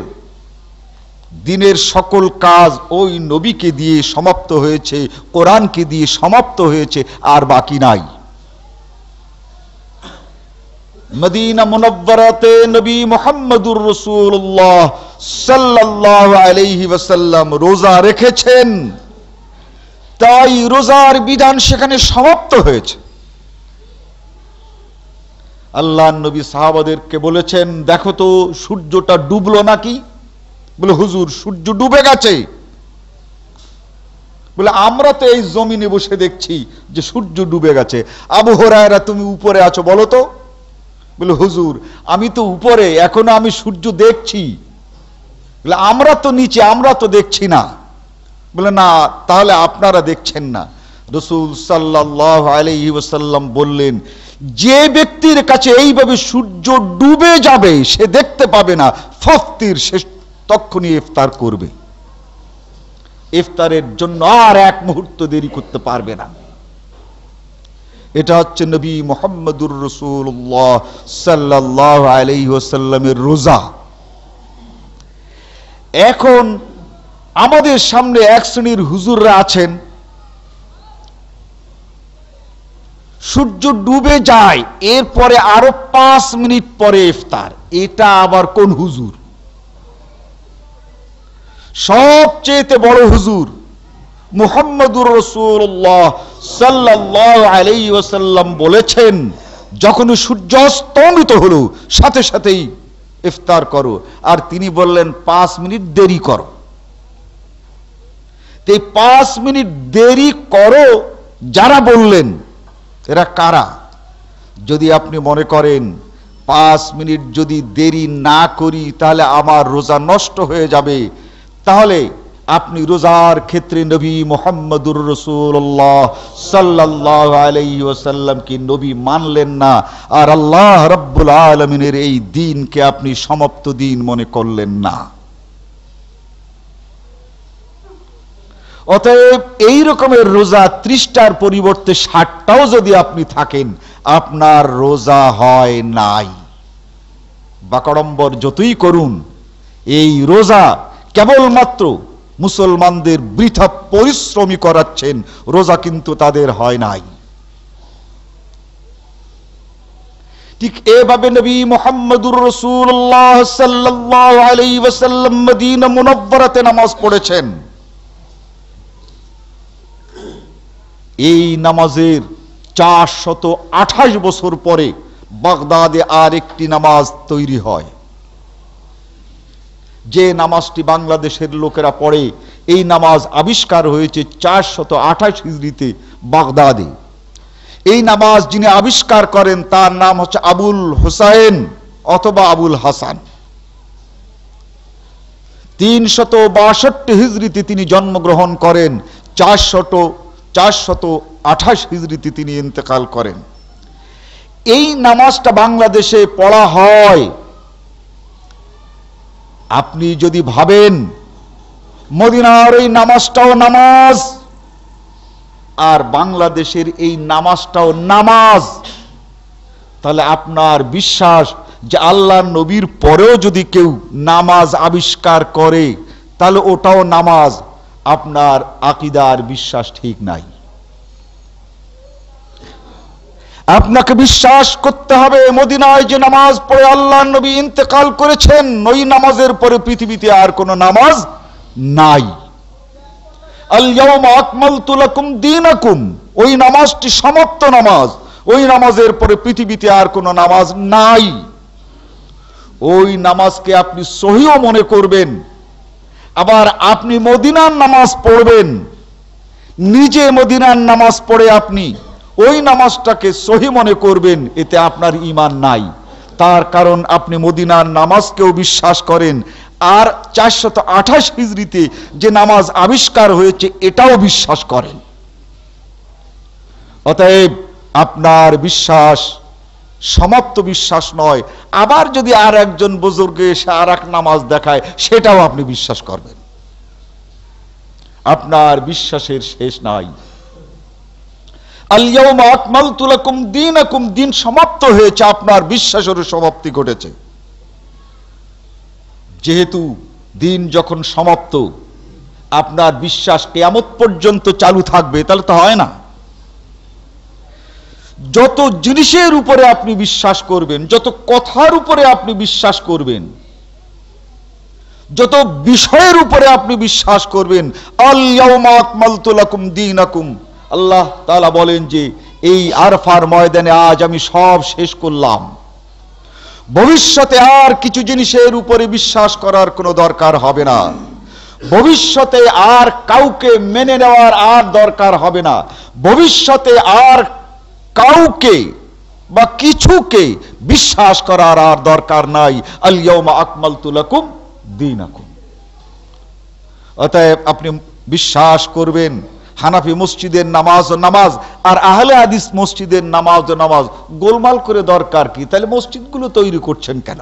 দিনের সকল কাজ ওই নবীকে দিয়ে সমাপ্ত হয়েছে কোরআনকে দিয়ে সমাপ্ত হয়েছে আর বাকি নাই মদিনা মুনব্বরাতে নবী মোহাম্মদুর রসুল্লাহ সাল্লাহ আলহি ওসাল্লাম রোজা রেখেছেন তাই রোজার বিধান সেখানে সমাপ্ত হয়েছে আল্লাহ নবী সাহাবাদেরকে বলেছেন দেখো তো সূর্যটা ডুবলো নাকি বলে হুজুর সূর্য ডুবে গেছে বলে আমরা তো এই জমিনে বসে দেখছি যে সূর্য ডুবে গেছে আবহরায়রা তুমি উপরে আছো বলো তো বলে হুজুর আমি তো উপরে এখনো আমি সূর্য দেখছি আমরা তো নিচে আমরা তো দেখছি না বলে না তাহলে আপনারা দেখছেন না রসুল সাল্লাহ আলহিউসাল্লাম বললেন যে ব্যক্তির কাছে এইভাবে সূর্য ডুবে যাবে সে দেখতে পাবে না ফস্তির সে তখনই ইফতার করবে ইফতারের জন্য আর এক মুহূর্ত দেরি করতে পারবে না এটা হচ্ছে নবী মোহাম্মদুর রসুল্লাহ সাল্লাহ আলহিহসাল্লামের রোজা এখন আমাদের সামনে এক শ্রেণীর হুজুররা আছেন সূর্য ডুবে যায় এরপরে আরো পাঁচ মিনিট পরে ইফতার এটা আবার কোন হুজুর সবচেয়ে বড় হুজুর মুহাম্মদুর রসুল্লাহ সাল্লাহ আলাই ওসাল্লাম বলেছেন যখন সূর্য স্তম্ভিত হলো সাথে সাথেই ইফতার করো আর তিনি বললেন পাঁচ মিনিট দেরি করো এই পাঁচ মিনিট দেরি করো যারা বললেন এরা কারা যদি আপনি মনে করেন পাঁচ মিনিট যদি দেরি না করি তাহলে আমার রোজা নষ্ট হয়ে যাবে তাহলে আপনি রোজার ক্ষেত্রে নবী মোহাম্মদুর রসুল্লাহ সাল্লাহ আলাইসাল্লামকে নবী মানলেন না আর আল্লাহ রব্বুল আলমিনের এই দিনকে আপনি সমাপ্ত দিন মনে করলেন না অতএব এই রকমের রোজা ত্রিশটার পরিবর্তে ষাটটাও যদি আপনি থাকেন আপনার রোজা হয় নাই বাকড়ম্বর যতই করুন এই রোজা কেবলমাত্র মুসলমানদের বৃথা পরিশ্রমী করাচ্ছেন রোজা কিন্তু তাদের হয় নাই ঠিক এভাবে নবী মোহাম্মদুর রসুল্লাহ সাল্লাহ আলাই ওয়াসাল্লাম মদিনা মুনব্বরাতে নামাজ পড়েছেন এই নামাজের চার শত আঠাশ বছর পরে বাগদাদে আর একটি নামাজ তৈরি হয় যে নামাজটি বাংলাদেশের লোকেরা পড়ে এই নামাজ আবিষ্কার হয়েছে চার শত আঠাশ হিজড়িতে বাগদাদে এই নামাজ যিনি আবিষ্কার করেন তার নাম হচ্ছে আবুল হুসাইন অথবা আবুল হাসান তিনশত বাষট্টি হিজড়িতে তিনি জন্মগ্রহণ করেন চারশত চারশত আঠাশ হিজড়িতে তিনি ইন্তেকাল করেন এই নামাজটা বাংলাদেশে পড়া হয় আপনি যদি ভাবেন মদিনার এই নামাজটাও নামাজ আর বাংলাদেশের এই নামাজটাও নামাজ তাহলে আপনার বিশ্বাস যে আল্লাহ নবীর পরেও যদি কেউ নামাজ আবিষ্কার করে তাহলে ওটাও নামাজ আপনার আকিদার বিশ্বাস ঠিক নাই আপনাকে বিশ্বাস করতে হবে মদিনায় যে নামাজ পড়ে আল্লাহ নবী ইন্তেকাল করেছেন ওই নামাজের পরে পৃথিবীতে আর কোন নামাজ নাই ওই নামাজটি সমাপ্ত নামাজ ওই নামাজের পরে পৃথিবীতে আর কোন নামাজ নাই ওই নামাজকে আপনি সহিও মনে করবেন আবার আপনি মদিনার নামাজ পড়বেন নিজে মদিনার নামাজ পড়ে আপনি ওই নামাজটাকে সহি মনে করবেন এতে আপনার ইমান নাই তার কারণ আপনি মদিনার নামাজকেও বিশ্বাস করেন আর চারশত আঠাশ হিজড়িতে যে নামাজ আবিষ্কার হয়েছে এটাও বিশ্বাস করেন অতএব আপনার বিশ্বাস সমাপ্ত বিশ্বাস নয় আবার যদি আর একজন বুজুর্গে এসে আর এক নামাজ দেখায় সেটাও আপনি বিশ্বাস করবেন আপনার বিশ্বাসের শেষ নাই আলিয়াউমা আকমাল তুলাকুম দিন আকুম দিন সমাপ্ত হয়েছে আপনার বিশ্বাসেরও সমাপ্তি ঘটেছে যেহেতু দিন যখন সমাপ্ত আপনার বিশ্বাস কেয়ামত পর্যন্ত চালু থাকবে তাহলে তো হয় না যত জিনিসের উপরে আপনি বিশ্বাস করবেন যত কথার উপরে আপনি বিশ্বাস করবেন যত বিষয়ের উপরে আপনি বিশ্বাস করবেন আল্লাহ বলেন যে এই আরফার ময়দানে আজ আমি সব শেষ করলাম ভবিষ্যতে আর কিছু জিনিসের উপরে বিশ্বাস করার কোনো দরকার হবে না ভবিষ্যতে আর কাউকে মেনে নেওয়ার আর দরকার হবে না ভবিষ্যতে আর কাউকে বা কিছুকে বিশ্বাস করার আর দরকার নাই আলিয়মা আকমাল তুলাকুম দিন আকুম অতএব আপনি বিশ্বাস করবেন হানাফি মসজিদের নামাজ ও নামাজ আর আহলে আদিস মসজিদের নামাজ ও নামাজ গোলমাল করে দরকার কি তাহলে মসজিদগুলো তৈরি করছেন কেন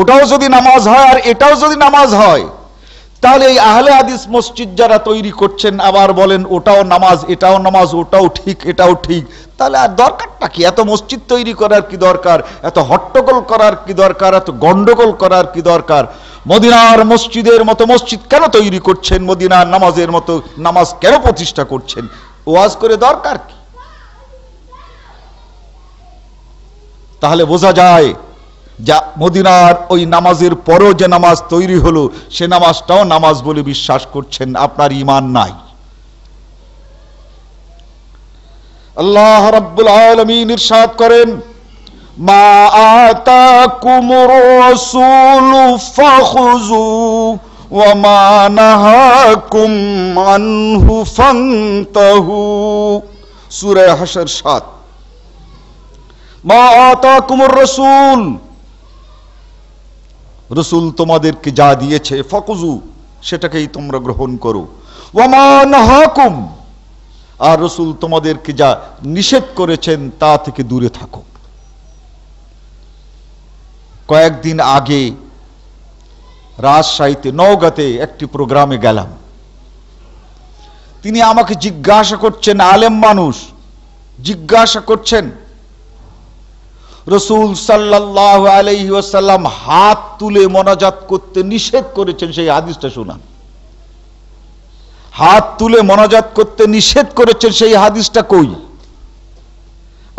ওটাও যদি নামাজ হয় আর এটাও যদি নামাজ হয় তাহলে এই আহলে আদিস মসজিদ যারা তৈরি করছেন আবার বলেন ওটাও নামাজ এটাও নামাজ ওটাও ঠিক এটাও ঠিক তাহলে আর দরকারটা কি এত মসজিদ তৈরি করার কি দরকার এত হট্টগোল করার কি দরকার এত গন্ডগোল করার কি দরকার মদিনার মসজিদের মতো মসজিদ কেন তৈরি করছেন মদিনার নামাজের মতো নামাজ কেন প্রতিষ্ঠা করছেন ওয়াজ করে দরকার কি তাহলে বোঝা যায় যা মদিনার ওই নামাজের পরও যে নামাজ তৈরি হলো সে নামাজটাও নামাজ বলে বিশ্বাস করছেন আপনার ইমান নাই আল্লাহ রাব্বুল আলামিন ইরশাদ করেন মা আতাকুমুর রাসূল ফখুযু ওয়া মা নাহাকুম আনহু ফান্তাহু সূরা হাশর 7 মা আতাকুমুর রাসূল রসুল তোমাদেরকে যা দিয়েছে ফকুজু সেটাকেই তোমরা গ্রহণ করো ওমান হাকুম আর রসুল তোমাদেরকে যা নিষেধ করেছেন তা থেকে দূরে থাকো কয়েকদিন আগে রাজশাহীতে নওগাঁতে একটি প্রোগ্রামে গেলাম তিনি আমাকে জিজ্ঞাসা করছেন আলেম মানুষ জিজ্ঞাসা করছেন রসুল সাল্লাহ আলহি আসাল্লাম হাত তুলে মনাজাত করতে নিষেধ করেছেন সেই হাদিসটা শোনান হাত তুলে মনাজাত করতে নিষেধ করেছেন সেই হাদিসটা কই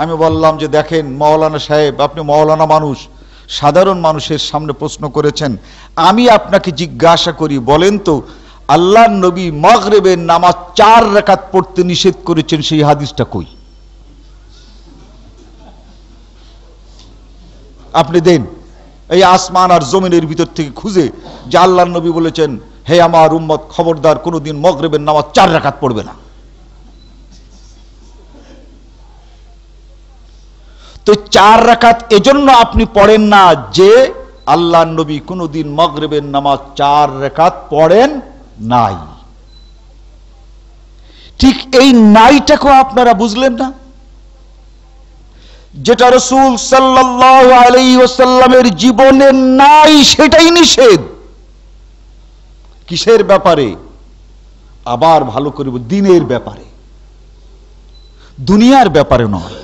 আমি বললাম যে দেখেন মাওলানা সাহেব আপনি মাওলানা মানুষ সাধারণ মানুষের সামনে প্রশ্ন করেছেন আমি আপনাকে জিজ্ঞাসা করি বলেন তো আল্লাহ নবী মগরেবের নামাজ চার রেখাত পড়তে নিষেধ করেছেন সেই হাদিসটা কই আপনি দেন এই আসমান আর জমিনের ভিতর থেকে খুঁজে যে আল্লাহ নবী বলেছেন হে আমার উম্মত খবরদার কোনোদিন মগরেবের নামাজ চার রাখাত পড়বে না তো চার রাখাত এজন্য আপনি পড়েন না যে আল্লাহ নবী কোনোদিন মগরেবের নামাজ চার রেখাত পড়েন নাই ঠিক এই নাইটাকে আপনারা বুঝলেন না যেটা রসুল সাল্লাহ জীবনে নাই সেটাই নিষেধ কিসের ব্যাপারে আবার ভালো করিব দিনের ব্যাপারে দুনিয়ার ব্যাপারে নয়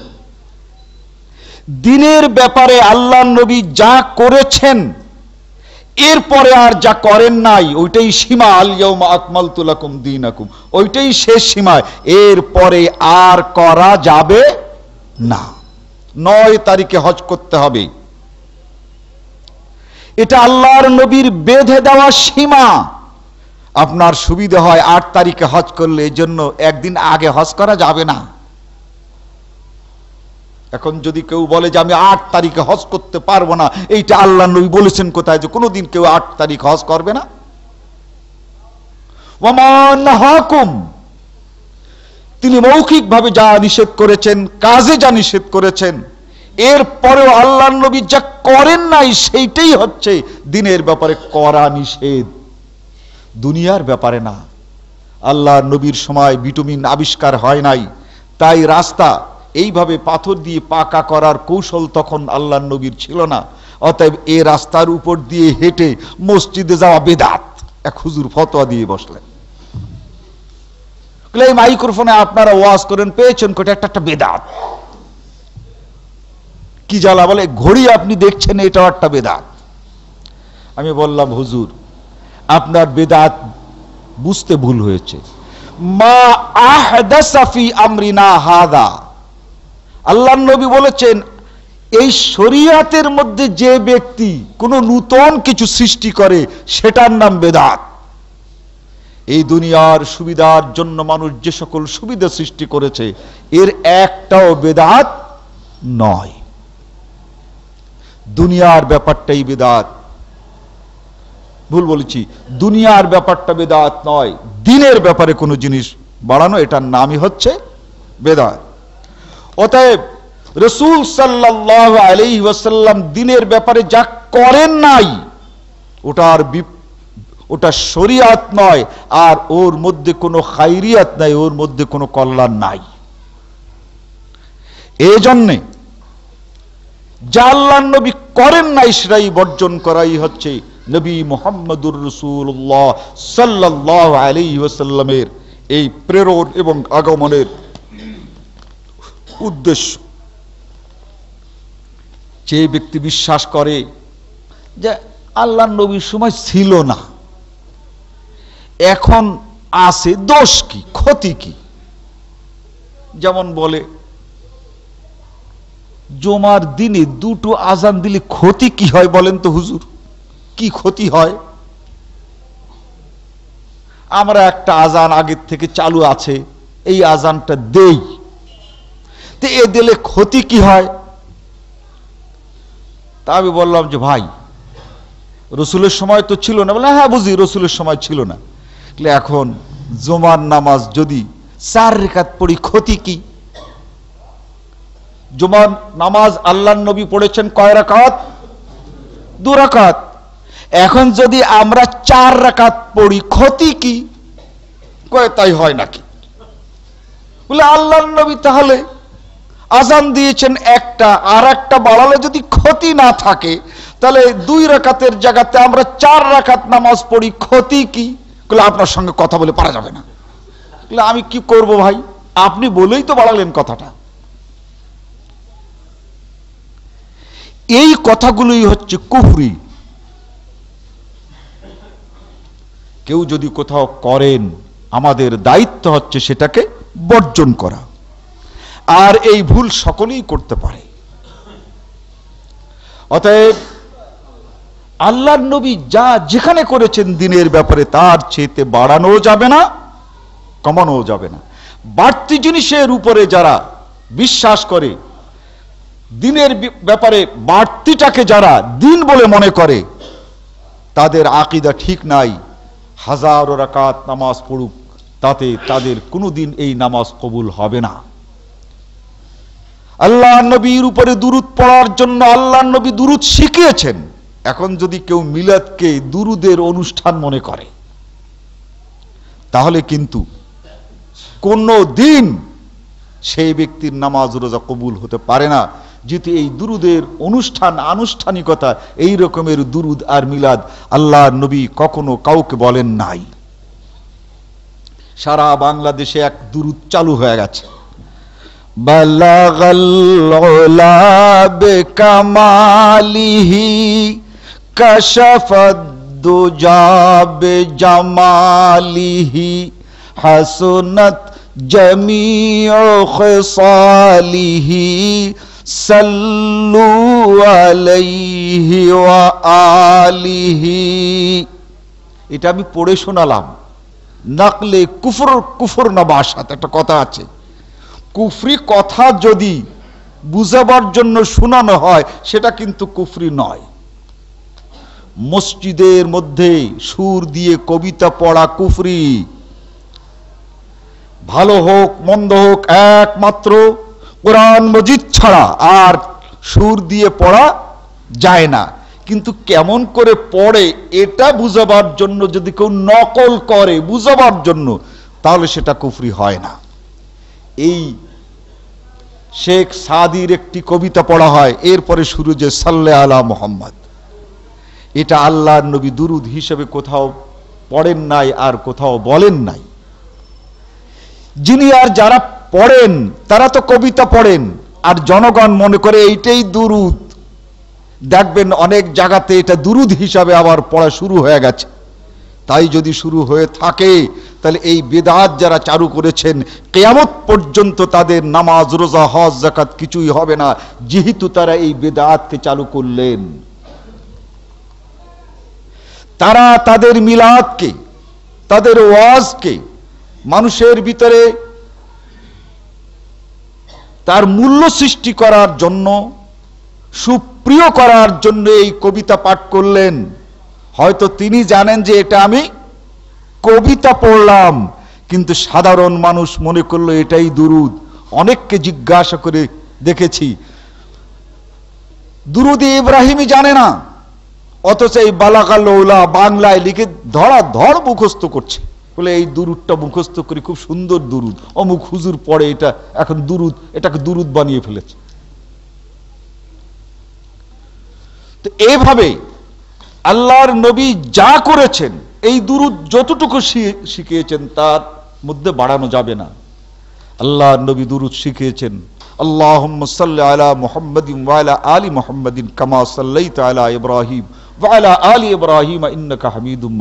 দিনের ব্যাপারে আল্লাহ নবী যা করেছেন এরপরে আর যা করেন নাই ওইটাই সীমা আলিয়ম আকমাল তুলাকুম দিন আকুম ওইটাই শেষ সীমায় এরপরে আর করা যাবে না নয় তারিখে হজ করতে হবে এটা আল্লাহর নবীর বেঁধে দেওয়া সীমা আপনার সুবিধা হয় আট তারিখে হজ করলে এজন্য একদিন আগে হজ করা যাবে না এখন যদি কেউ বলে যে আমি আট তারিখে হজ করতে পারবো না এইটা আল্লাহ নবী বলেছেন কোথায় যে কোনোদিন কেউ আট তারিখ হজ করবে না ওমান হাকুম তিনি মৌখিকভাবে যা নিষেধ করেছেন কাজে যা নিষেধ করেছেন এর পরেও আল্লাহ নবী যা করেন নাই সেইটাই হচ্ছে দিনের ব্যাপারে করা নিষেধ দুনিয়ার ব্যাপারে না আল্লাহ নবীর সময় ভিটামিন আবিষ্কার হয় নাই তাই রাস্তা এইভাবে পাথর দিয়ে পাকা করার কৌশল তখন আল্লাহ নবীর ছিল না অতএব এ রাস্তার উপর দিয়ে হেঁটে মসজিদে যাওয়া বেদাত এক হুজুর ফতোয়া দিয়ে বসলেন প্লে মাইক্রোফোনে আপনারা ওয়াজ করেন পেয়েছেন কোটা একটা একটা বেদাত কি জ্বালা বলে ঘড়ি আপনি দেখছেন এটাও একটা বেদাত আমি বললাম হুজুর আপনার বেদাত বুঝতে ভুল হয়েছে মা আহদাসাফি আমরিনা হাদা আল্লাহ নবী বলেছেন এই শরিয়াতের মধ্যে যে ব্যক্তি কোনো নূতন কিছু সৃষ্টি করে সেটার নাম বেদাত এই দুনিয়ার সুবিধার জন্য মানুষ যে সকল সুবিধা সৃষ্টি করেছে এর একটাও বেদাত নয় দুনিয়ার ব্যাপারটাই বেদাত ভুল বলেছি দুনিয়ার ব্যাপারটা বেদাত নয় দিনের ব্যাপারে কোনো জিনিস বাড়ানো এটার নামই হচ্ছে বেদাত অতএব রসুল সাল্লাহ আলি ওয়াসাল্লাম দিনের ব্যাপারে যা করেন নাই ওটার বিপ ওটা শরিয়াত নয় আর ওর মধ্যে কোনো খাইরিয়াত নাই ওর মধ্যে কোনো কল্যাণ নাই এই জন্যে যা আল্লাহ নবী করেন নাই সেটাই বর্জন করাই হচ্ছে নবী মোহাম্মদুর রসুল্লাহ সাল্লাহ আলী ওসাল্লামের এই প্রেরণ এবং আগমনের উদ্দেশ্য যে ব্যক্তি বিশ্বাস করে যে আল্লাহ নবীর সময় ছিল না এখন আছে দোষ কি ক্ষতি কি যেমন বলে জমার দিনে দুটো আজান দিলে ক্ষতি কি হয় বলেন তো হুজুর কি ক্ষতি হয় আমরা একটা আজান আগের থেকে চালু আছে এই আজানটা দেই তো এ দিলে ক্ষতি কি হয় তা আমি বললাম যে ভাই রসুলের সময় তো ছিল না বলে হ্যাঁ বুঝি রসুলের সময় ছিল না এখন জমার নামাজ যদি চার রেখাত পড়ি ক্ষতি কি জুমার নামাজ আল্লাহ নবী পড়েছেন কয় রাকাত দু রাকাত এখন যদি আমরা চার রাকাত পড়ি ক্ষতি কি কয়ে তাই হয় নাকি বলে আল্লাহ নবী তাহলে আজান দিয়েছেন একটা আর একটা বাড়ালে যদি ক্ষতি না থাকে তাহলে দুই রাকাতের জায়গাতে আমরা চার রাকাত নামাজ পড়ি ক্ষতি কি বলে আপনার সঙ্গে কথা বলে পারা যাবে না আমি কি করব ভাই আপনি বলেই তো বাড়ালেন কথাটা এই কথাগুলোই হচ্ছে কুফরি কেউ যদি কোথাও করেন আমাদের দায়িত্ব হচ্ছে সেটাকে বর্জন করা আর এই ভুল সকলেই করতে পারে অতএব আল্লাহ নবী যা যেখানে করেছেন দিনের ব্যাপারে তার চেয়েতে বাড়ানোও যাবে না কমানোও যাবে না বাড়তি জিনিসের উপরে যারা বিশ্বাস করে দিনের ব্যাপারে বাড়তিটাকে যারা দিন বলে মনে করে তাদের আকিদা ঠিক নাই হাজারো রাকাত নামাজ পড়ুক তাতে তাদের কোনো দিন এই নামাজ কবুল হবে না আল্লাহ নবীর উপরে দূরত পড়ার জন্য আল্লাহ নবী দূরত শিখিয়েছেন এখন যদি কেউ মিলাদকে দুরুদের অনুষ্ঠান মনে করে তাহলে কিন্তু কোনো দিন সেই ব্যক্তির নামাজ রোজা কবুল হতে পারে না যেহেতু এই দুরুদের অনুষ্ঠান আনুষ্ঠানিকতা এই রকমের দুরুদ আর মিলাদ আল্লাহ নবী কখনো কাউকে বলেন নাই সারা বাংলাদেশে এক দুরুদ চালু হয়ে গেছে بلغ বেকামালিহি كشف الدجى بجماله حسنت جميع خصاله صلوا এটা আমি পড়ে শোনালাম নাকলে কুফর কুফর নবাসাত একটা কথা আছে কুফরি কথা যদি বুঝাবার জন্য শোনানো হয় সেটা কিন্তু কুফরি নয় মসজিদের মধ্যে সুর দিয়ে কবিতা পড়া কুফরি ভালো হোক মন্দ হোক একমাত্র কোরআন মজিদ ছাড়া আর সুর দিয়ে পড়া যায় না কিন্তু কেমন করে পড়ে এটা বুঝাবার জন্য যদি কেউ নকল করে বুঝাবার জন্য তাহলে সেটা কুফরি হয় না এই শেখ সাদির একটি কবিতা পড়া হয় এরপরে শুরু যে সাল্লে আলা মোহাম্মদ এটা আল্লাহর নবী দুরুদ হিসেবে কোথাও পড়েন নাই আর কোথাও বলেন নাই যিনি আর যারা পড়েন তারা তো কবিতা পড়েন আর জনগণ মনে করে এইটাই দুরুদ দেখবেন অনেক জায়গাতে এটা দুরুদ হিসাবে আবার পড়া শুরু হয়ে গেছে তাই যদি শুরু হয়ে থাকে তাহলে এই বেদাত যারা চালু করেছেন কেয়ামত পর্যন্ত তাদের নামাজ রোজা হজ জাকাত কিছুই হবে না যেহেতু তারা এই বেদাতকে চালু করলেন তারা তাদের মিলাদকে তাদের ওয়াজকে মানুষের ভিতরে তার মূল্য সৃষ্টি করার জন্য সুপ্রিয় করার জন্য এই কবিতা পাঠ করলেন হয়তো তিনি জানেন যে এটা আমি কবিতা পড়লাম কিন্তু সাধারণ মানুষ মনে করলো এটাই দুরুদ অনেককে জিজ্ঞাসা করে দেখেছি দুরুদ ইব্রাহিমই জানে না অথচ এই বালাকা লৌলা বাংলায় লিখে ধরা ধর মুখস্ত করছে বলে এই দুরুদটা মুখস্ত করি খুব সুন্দর দুরুদ অমুক হুজুর পড়ে এটা এখন দুরুদ এটাকে দুরুদ বানিয়ে ফেলেছে তো এইভাবে আল্লাহর নবী যা করেছেন এই দুরুদ যতটুকু শিখিয়েছেন তার মধ্যে বাড়ানো যাবে না আল্লাহর নবী দুরুদ শিখিয়েছেন আল্লাহ সাল্লাহ মোহাম্মদিন আলী মোহাম্মদিন কামা সাল্লাই তালা ইব্রাহিম হামিদুম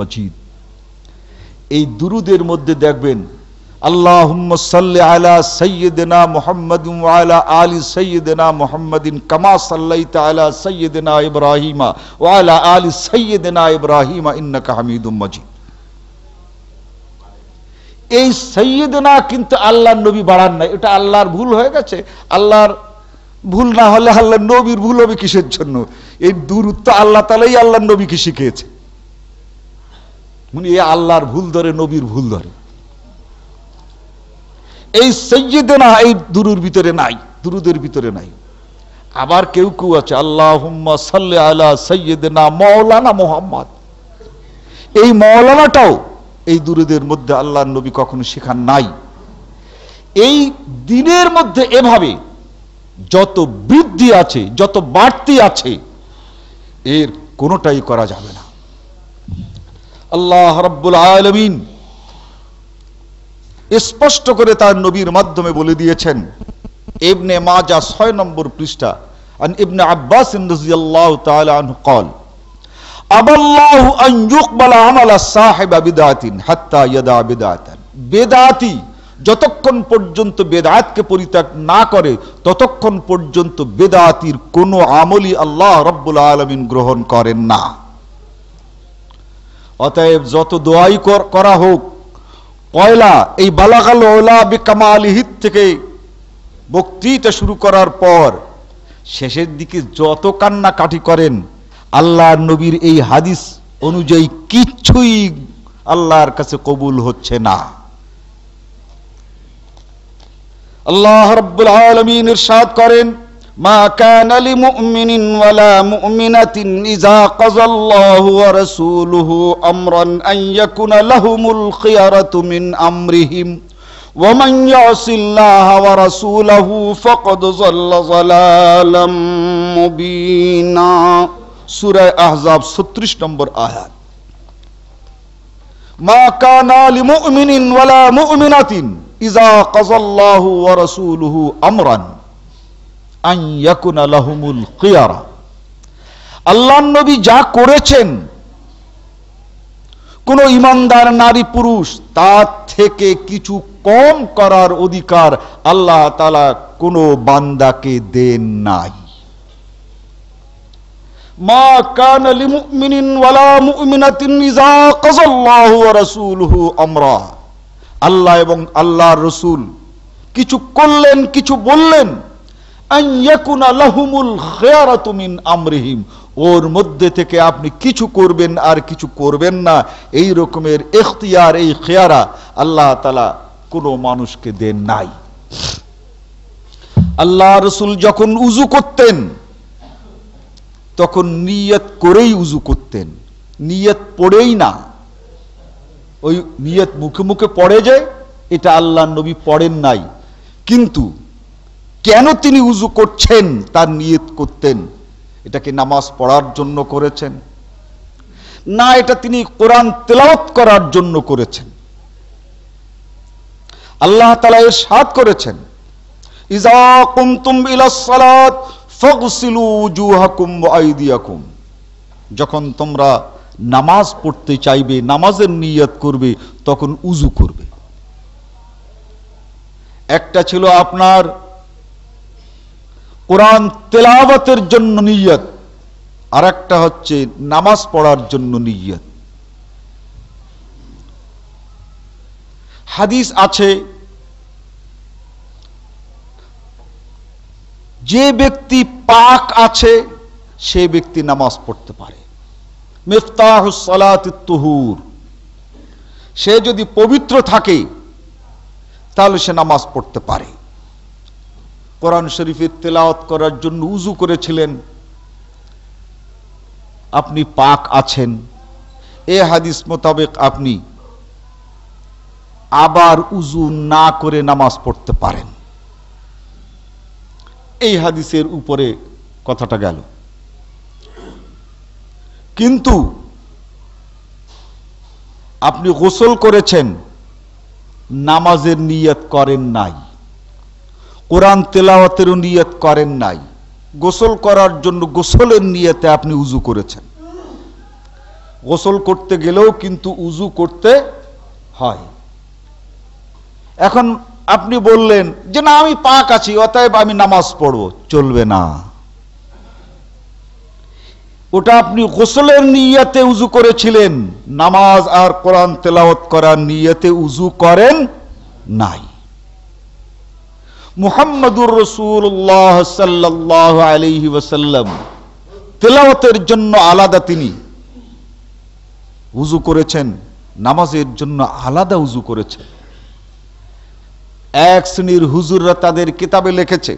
এই দুরুদের মধ্যে দেখবেন কিন্তু আল্লাহ নবী বাড়ান না এটা আল্লাহর ভুল হয়ে গেছে আল্লাহর ভুল না হলে আল্লাহ নবীর ভুল হবে কিসের জন্য এই দূরত্ব আল্লাহ তালাই আল্লাহ নবীকে শিখিয়েছে এ আল্লাহর ভুল ধরে নবীর ভুল ধরে এই সৈয়দে না এই দুরুর ভিতরে নাই দুরুদের ভিতরে নাই আবার কেউ কেউ আছে আল্লাহ সাল্লে সৈয়দে না মৌলানা মোহাম্মদ এই মৌলানাটাও এই দুরুদের মধ্যে আল্লাহ নবী কখনো শেখান নাই এই দিনের মধ্যে এভাবে যত বৃদ্ধি আছে যত বাড়তি আছে এর কোনোটাই করা যাবে না আল্লাহ রব্বুল আলমিন স্পষ্ট করে তার নবীর মাধ্যমে বলে দিয়েছেন ইবনে মাজা ছয় নম্বর পৃষ্ঠা ইবনে আব্বাস রাদিয়াল্লাহু তাআলা যতক্ষণ পর্যন্ত বেদায়াতকে পরিত্যাগ না করে ততক্ষণ পর্যন্ত বেদায়াতির কোনো আমলি আল্লাহ রব্বুল আলমিন গ্রহণ করেন না অতএব যত দোয়াই করা হোক কয়লা এই বালাকাল ওলা বিকামা আলিহিত থেকে বক্তৃতা শুরু করার পর শেষের দিকে যত কান্না কাঠি করেন আল্লাহ নবীর এই হাদিস অনুযায়ী কিছুই আল্লাহর কাছে কবুল হচ্ছে না الله رب العالمين ارشاد قرن ما كان لمؤمن ولا مؤمنة إذا قضى الله ورسوله أمرا أن يكون لهم الخيرة من أمرهم ومن يعص الله ورسوله فقد ظل ظلالا مبينا سورة أحزاب سترش نمبر آيات ما كان لمؤمن ولا مؤمنة ইজা কজল্লাহু ওয়া আমরান আন নবী যা করেছেন কোন ইমানদার নারী পুরুষ তার থেকে কিছু কম করার অধিকার আল্লাহ তালা কোনো বান্দাকে দেন নাই মা কান লিমুমিনিন ওয়ালা মুমিনাতিন ইযা কাযাল্লাহু ওয়া আমরা আল্লাহ এবং আল্লাহ রসুল কিছু করলেন কিছু বললেন আমরিহিম ওর মধ্যে থেকে আপনি কিছু করবেন আর কিছু করবেন না এই রকমের এখতিয়ার এই খেয়ারা আল্লাহ তালা কোনো মানুষকে দেন নাই আল্লাহ রসুল যখন উজু করতেন তখন নিয়ত করেই উজু করতেন নিয়ত পড়েই না ওই নিয়ত মুখে মুখে পড়ে যে এটা আল্লাহ নবী পড়েন নাই কিন্তু কেন তিনি উজু করছেন তার নিয়ত করতেন এটাকে নামাজ পড়ার জন্য করেছেন না এটা তিনি কোরআন তেলাওত করার জন্য করেছেন আল্লাহ তালা এর সাত করেছেন ইজা কুমতুম যখন তোমরা নামাজ পড়তে চাইবে নামাজের নিয়াত করবে তখন উজু করবে একটা ছিল আপনার কোরআন তেলাবতের জন্য নিয়ত আর একটা হচ্ছে নামাজ পড়ার জন্য নিয়ত হাদিস আছে যে ব্যক্তি পাক আছে সে ব্যক্তি নামাজ পড়তে পারে মেফতাহুসলাতুহুর সে যদি পবিত্র থাকে তাহলে সে নামাজ পড়তে পারে কোরআন শরীফের তেলাওয়াত করার জন্য উজু করেছিলেন আপনি পাক আছেন এ হাদিস মোতাবেক আপনি আবার উজু না করে নামাজ পড়তে পারেন এই হাদিসের উপরে কথাটা গেল কিন্তু আপনি গোসল করেছেন নামাজের নিয়ত করেন নাই কোরআন তেলাওয়াতেরও নিয়ত করেন নাই গোসল করার জন্য গোসলের নিয়তে আপনি উজু করেছেন গোসল করতে গেলেও কিন্তু উজু করতে হয় এখন আপনি বললেন যে না আমি পাক আছি অতএব আমি নামাজ পড়ব চলবে না ওটা আপনি গোসলের নিয়াতে উজু করেছিলেন নামাজ আর কোরআন তেলাওত করার নিয়াতে উজু করেন নাই মুহাম্মদুর রসুল্লাহ সাল্লাহ আলহি ওসাল্লাম তেলাওতের জন্য আলাদা তিনি উজু করেছেন নামাজের জন্য আলাদা উজু করেছেন এক শ্রেণীর হুজুররা তাদের কিতাবে লিখেছে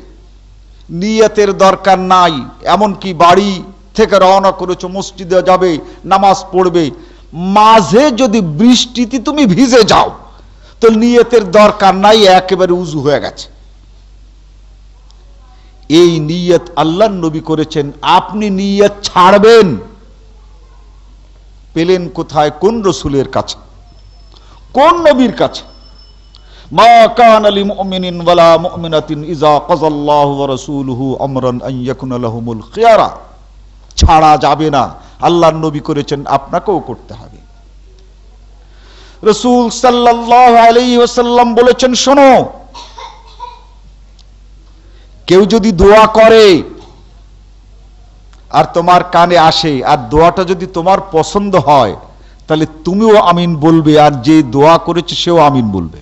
নিয়াতের দরকার নাই এমনকি বাড়ি থেকে রওনা করেছো মসজিদে যাবে নামাজ পড়বে মাঝে যদি বৃষ্টিতে তুমি ভিজে যাও তো নিয়তের দরকার নাই একেবারে উজু হয়ে গেছে এই নিয়ত আল্লাহ নবী করেছেন আপনি নিয়ত ছাড়বেন পেলেন কোথায় কোন রসুলের কাছে কোন নবীর কাছে মা কান ছাড়া যাবে না আল্লাহ নবী করেছেন আপনাকেও করতে হবে রসুল সাল্লাম বলেছেন শোনো কেউ যদি দোয়া করে আর তোমার কানে আসে আর দোয়াটা যদি তোমার পছন্দ হয় তাহলে তুমিও আমিন বলবে আর যে দোয়া করেছে সেও আমিন বলবে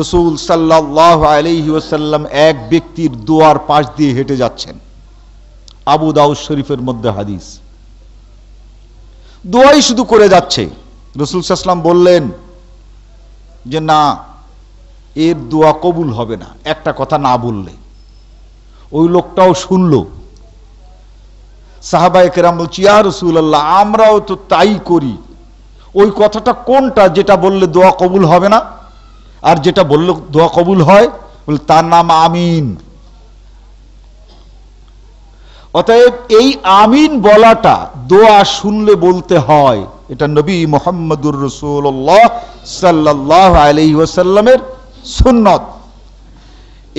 রসুল সাল্লাহ আলহি ওসাল্লাম এক ব্যক্তির দোয়ার পাশ দিয়ে হেঁটে যাচ্ছেন আবু দাউদ শরীফের মধ্যে হাদিস দোয়াই শুধু করে যাচ্ছে রসুল সাল্লাম বললেন যে না এর দোয়া কবুল হবে না একটা কথা না বললে ওই লোকটাও শুনল সাহাবা কেরাম বলছি রসুল আল্লাহ আমরাও তো তাই করি ওই কথাটা কোনটা যেটা বললে দোয়া কবুল হবে না আর যেটা বলল দোয়া কবুল হয় বলে তার নাম আমিন অতএব এই আমিন বলাটা দোয়া শুনলে বলতে হয় এটা নবী মোহাম্মদুর রসুল্লাহ সাল্লাহ আলি ওসাল্লামের সুন্নত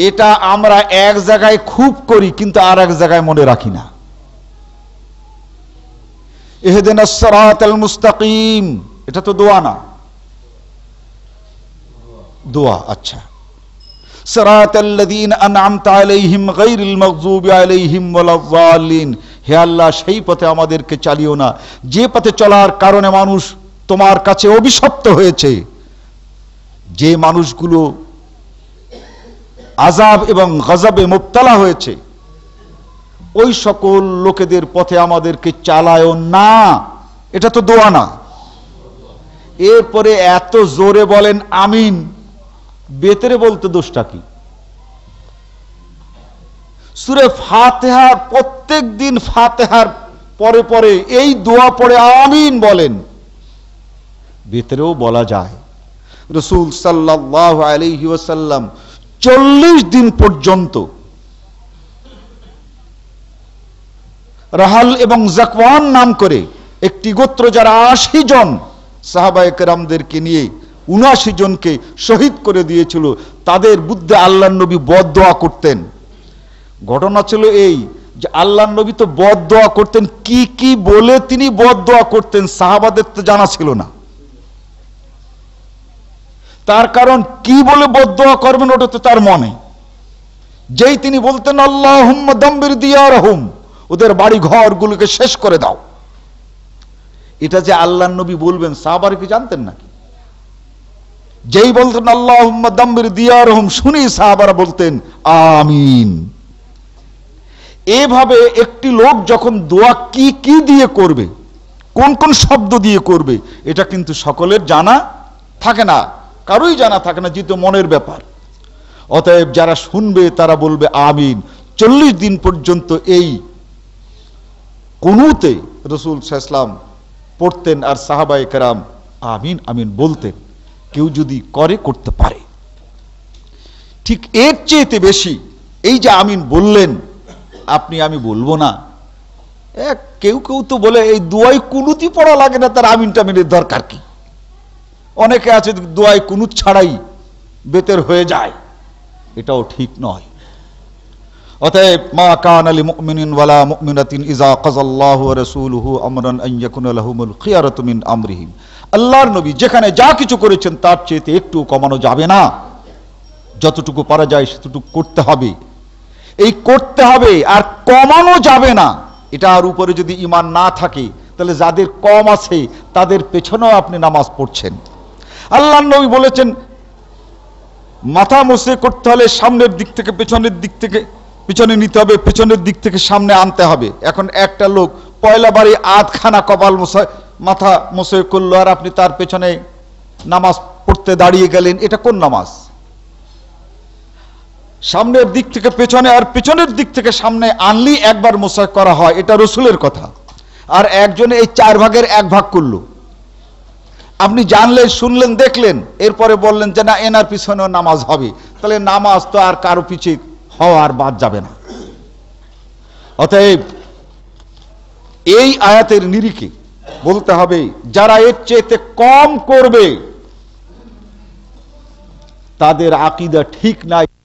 এটা আমরা এক জায়গায় খুব করি কিন্তু আর এক জায়গায় মনে রাখি না এহেদিন মুস্তাকিম এটা তো দোয়া না দোয়া আচ্ছা হে আল্লাহ সেই পথে আমাদেরকে চালিও না যে পথে চলার কারণে মানুষ তোমার কাছে অভিশপ্ত হয়েছে যে মানুষগুলো আজাব এবং গজাবে মোবতলা হয়েছে ওই সকল লোকেদের পথে আমাদেরকে চালায়ও না এটা তো দোয়া না এরপরে এত জোরে বলেন আমিন বেতরে বলতে দোষটা কি সুরে ফাতেহার প্রত্যেক দিন ফাতেহার পরে পরে এই দোয়া পড়ে আমিন বলেন ভেতরেও বলা যায় রসুল সাল্লাহ আলহি ওসাল্লাম চল্লিশ দিন পর্যন্ত রাহাল এবং জাকওয়ান নাম করে একটি গোত্র যারা আশি জন সাহাবায়করামদেরকে নিয়ে উনাশি জনকে শহীদ করে দিয়েছিল তাদের বুদ্ধে আল্লাহ নবী বদোয়া করতেন ঘটনা ছিল এই যে আল্লাহ নবী তো বদোয়া করতেন কি কি বলে তিনি বদোয়া করতেন সাহাবাদের তো জানা ছিল না তার কারণ কি বলে বদোয়া করবেন ওটা তো তার মনে যেই তিনি বলতেন আল্লাহ দম্বির দিয়ার হুম ওদের বাড়ি ঘরগুলোকে শেষ করে দাও এটা যে আল্লাহ নবী বলবেন সাহাবার কি জানতেন নাকি যেই বলতেন আল্লাহ শুনি সাহাবারা বলতেন আমিন এভাবে একটি লোক যখন দোয়া কি কি দিয়ে করবে কোন কোন শব্দ দিয়ে করবে এটা কিন্তু সকলের জানা থাকে না কারোই জানা থাকে না যেহেতু মনের ব্যাপার অতএব যারা শুনবে তারা বলবে আমিন চল্লিশ দিন পর্যন্ত এই কোনুতে রসুল সাহসলাম পড়তেন আর সাহাবাই কেরাম আমিন আমিন বলতেন কেউ যদি করে করতে পারে ঠিক এর চেয়েতে বেশি এই যে আমিন বললেন আপনি আমি বলবো না কেউ কেউ তো বলে এই দুয়াই কুনুতি পড়া লাগে না তার আমিন টামিনের দরকার কি অনেকে আছে দুয়াই কুনুত ছাড়াই বেতের হয়ে যায় এটাও ঠিক নয় অতএব মা কান আলী মুমিনিন ওয়ালা মুমিনাতিন ইজা কাজাল্লাহু ওয়া রাসূলুহু আমরান আন ইয়াকুনা লাহুমুল খিয়ারাতু মিন আমরিহিম আল্লাহর নবী যেখানে যা কিছু করেছেন তার চেয়েতে একটু কমানো যাবে না যতটুকু পারা যায় সেতটুকু করতে হবে এই করতে হবে আর কমানো যাবে না এটা আর উপরে যদি ইমান না থাকে তাহলে যাদের কম আছে তাদের পেছনেও আপনি নামাজ পড়ছেন আল্লাহ নবী বলেছেন মাথা মুছে করতে হলে সামনের দিক থেকে পেছনের দিক থেকে পেছনে নিতে হবে পেছনের দিক থেকে সামনে আনতে হবে এখন একটা লোক পয়লা বাড়ি আধখানা কপাল মশায় মাথা মুসে করলো আর আপনি তার পেছনে নামাজ পড়তে দাঁড়িয়ে গেলেন এটা কোন নামাজ সামনের দিক থেকে পেছনে আর পেছনের দিক থেকে সামনে আনলি একবার মোসা করা হয় এটা রসুলের কথা আর একজনে এই চার ভাগের এক ভাগ করল আপনি জানলেন শুনলেন দেখলেন এরপরে বললেন যে না এনার পিছনেও নামাজ হবে তাহলে নামাজ তো আর কারো পিছিয়ে হওয়ার বাদ যাবে না অতএব এই আয়াতের নিরিখে বলতে হবে যারা এর চেয়েতে কম করবে তাদের আকিদা ঠিক নাই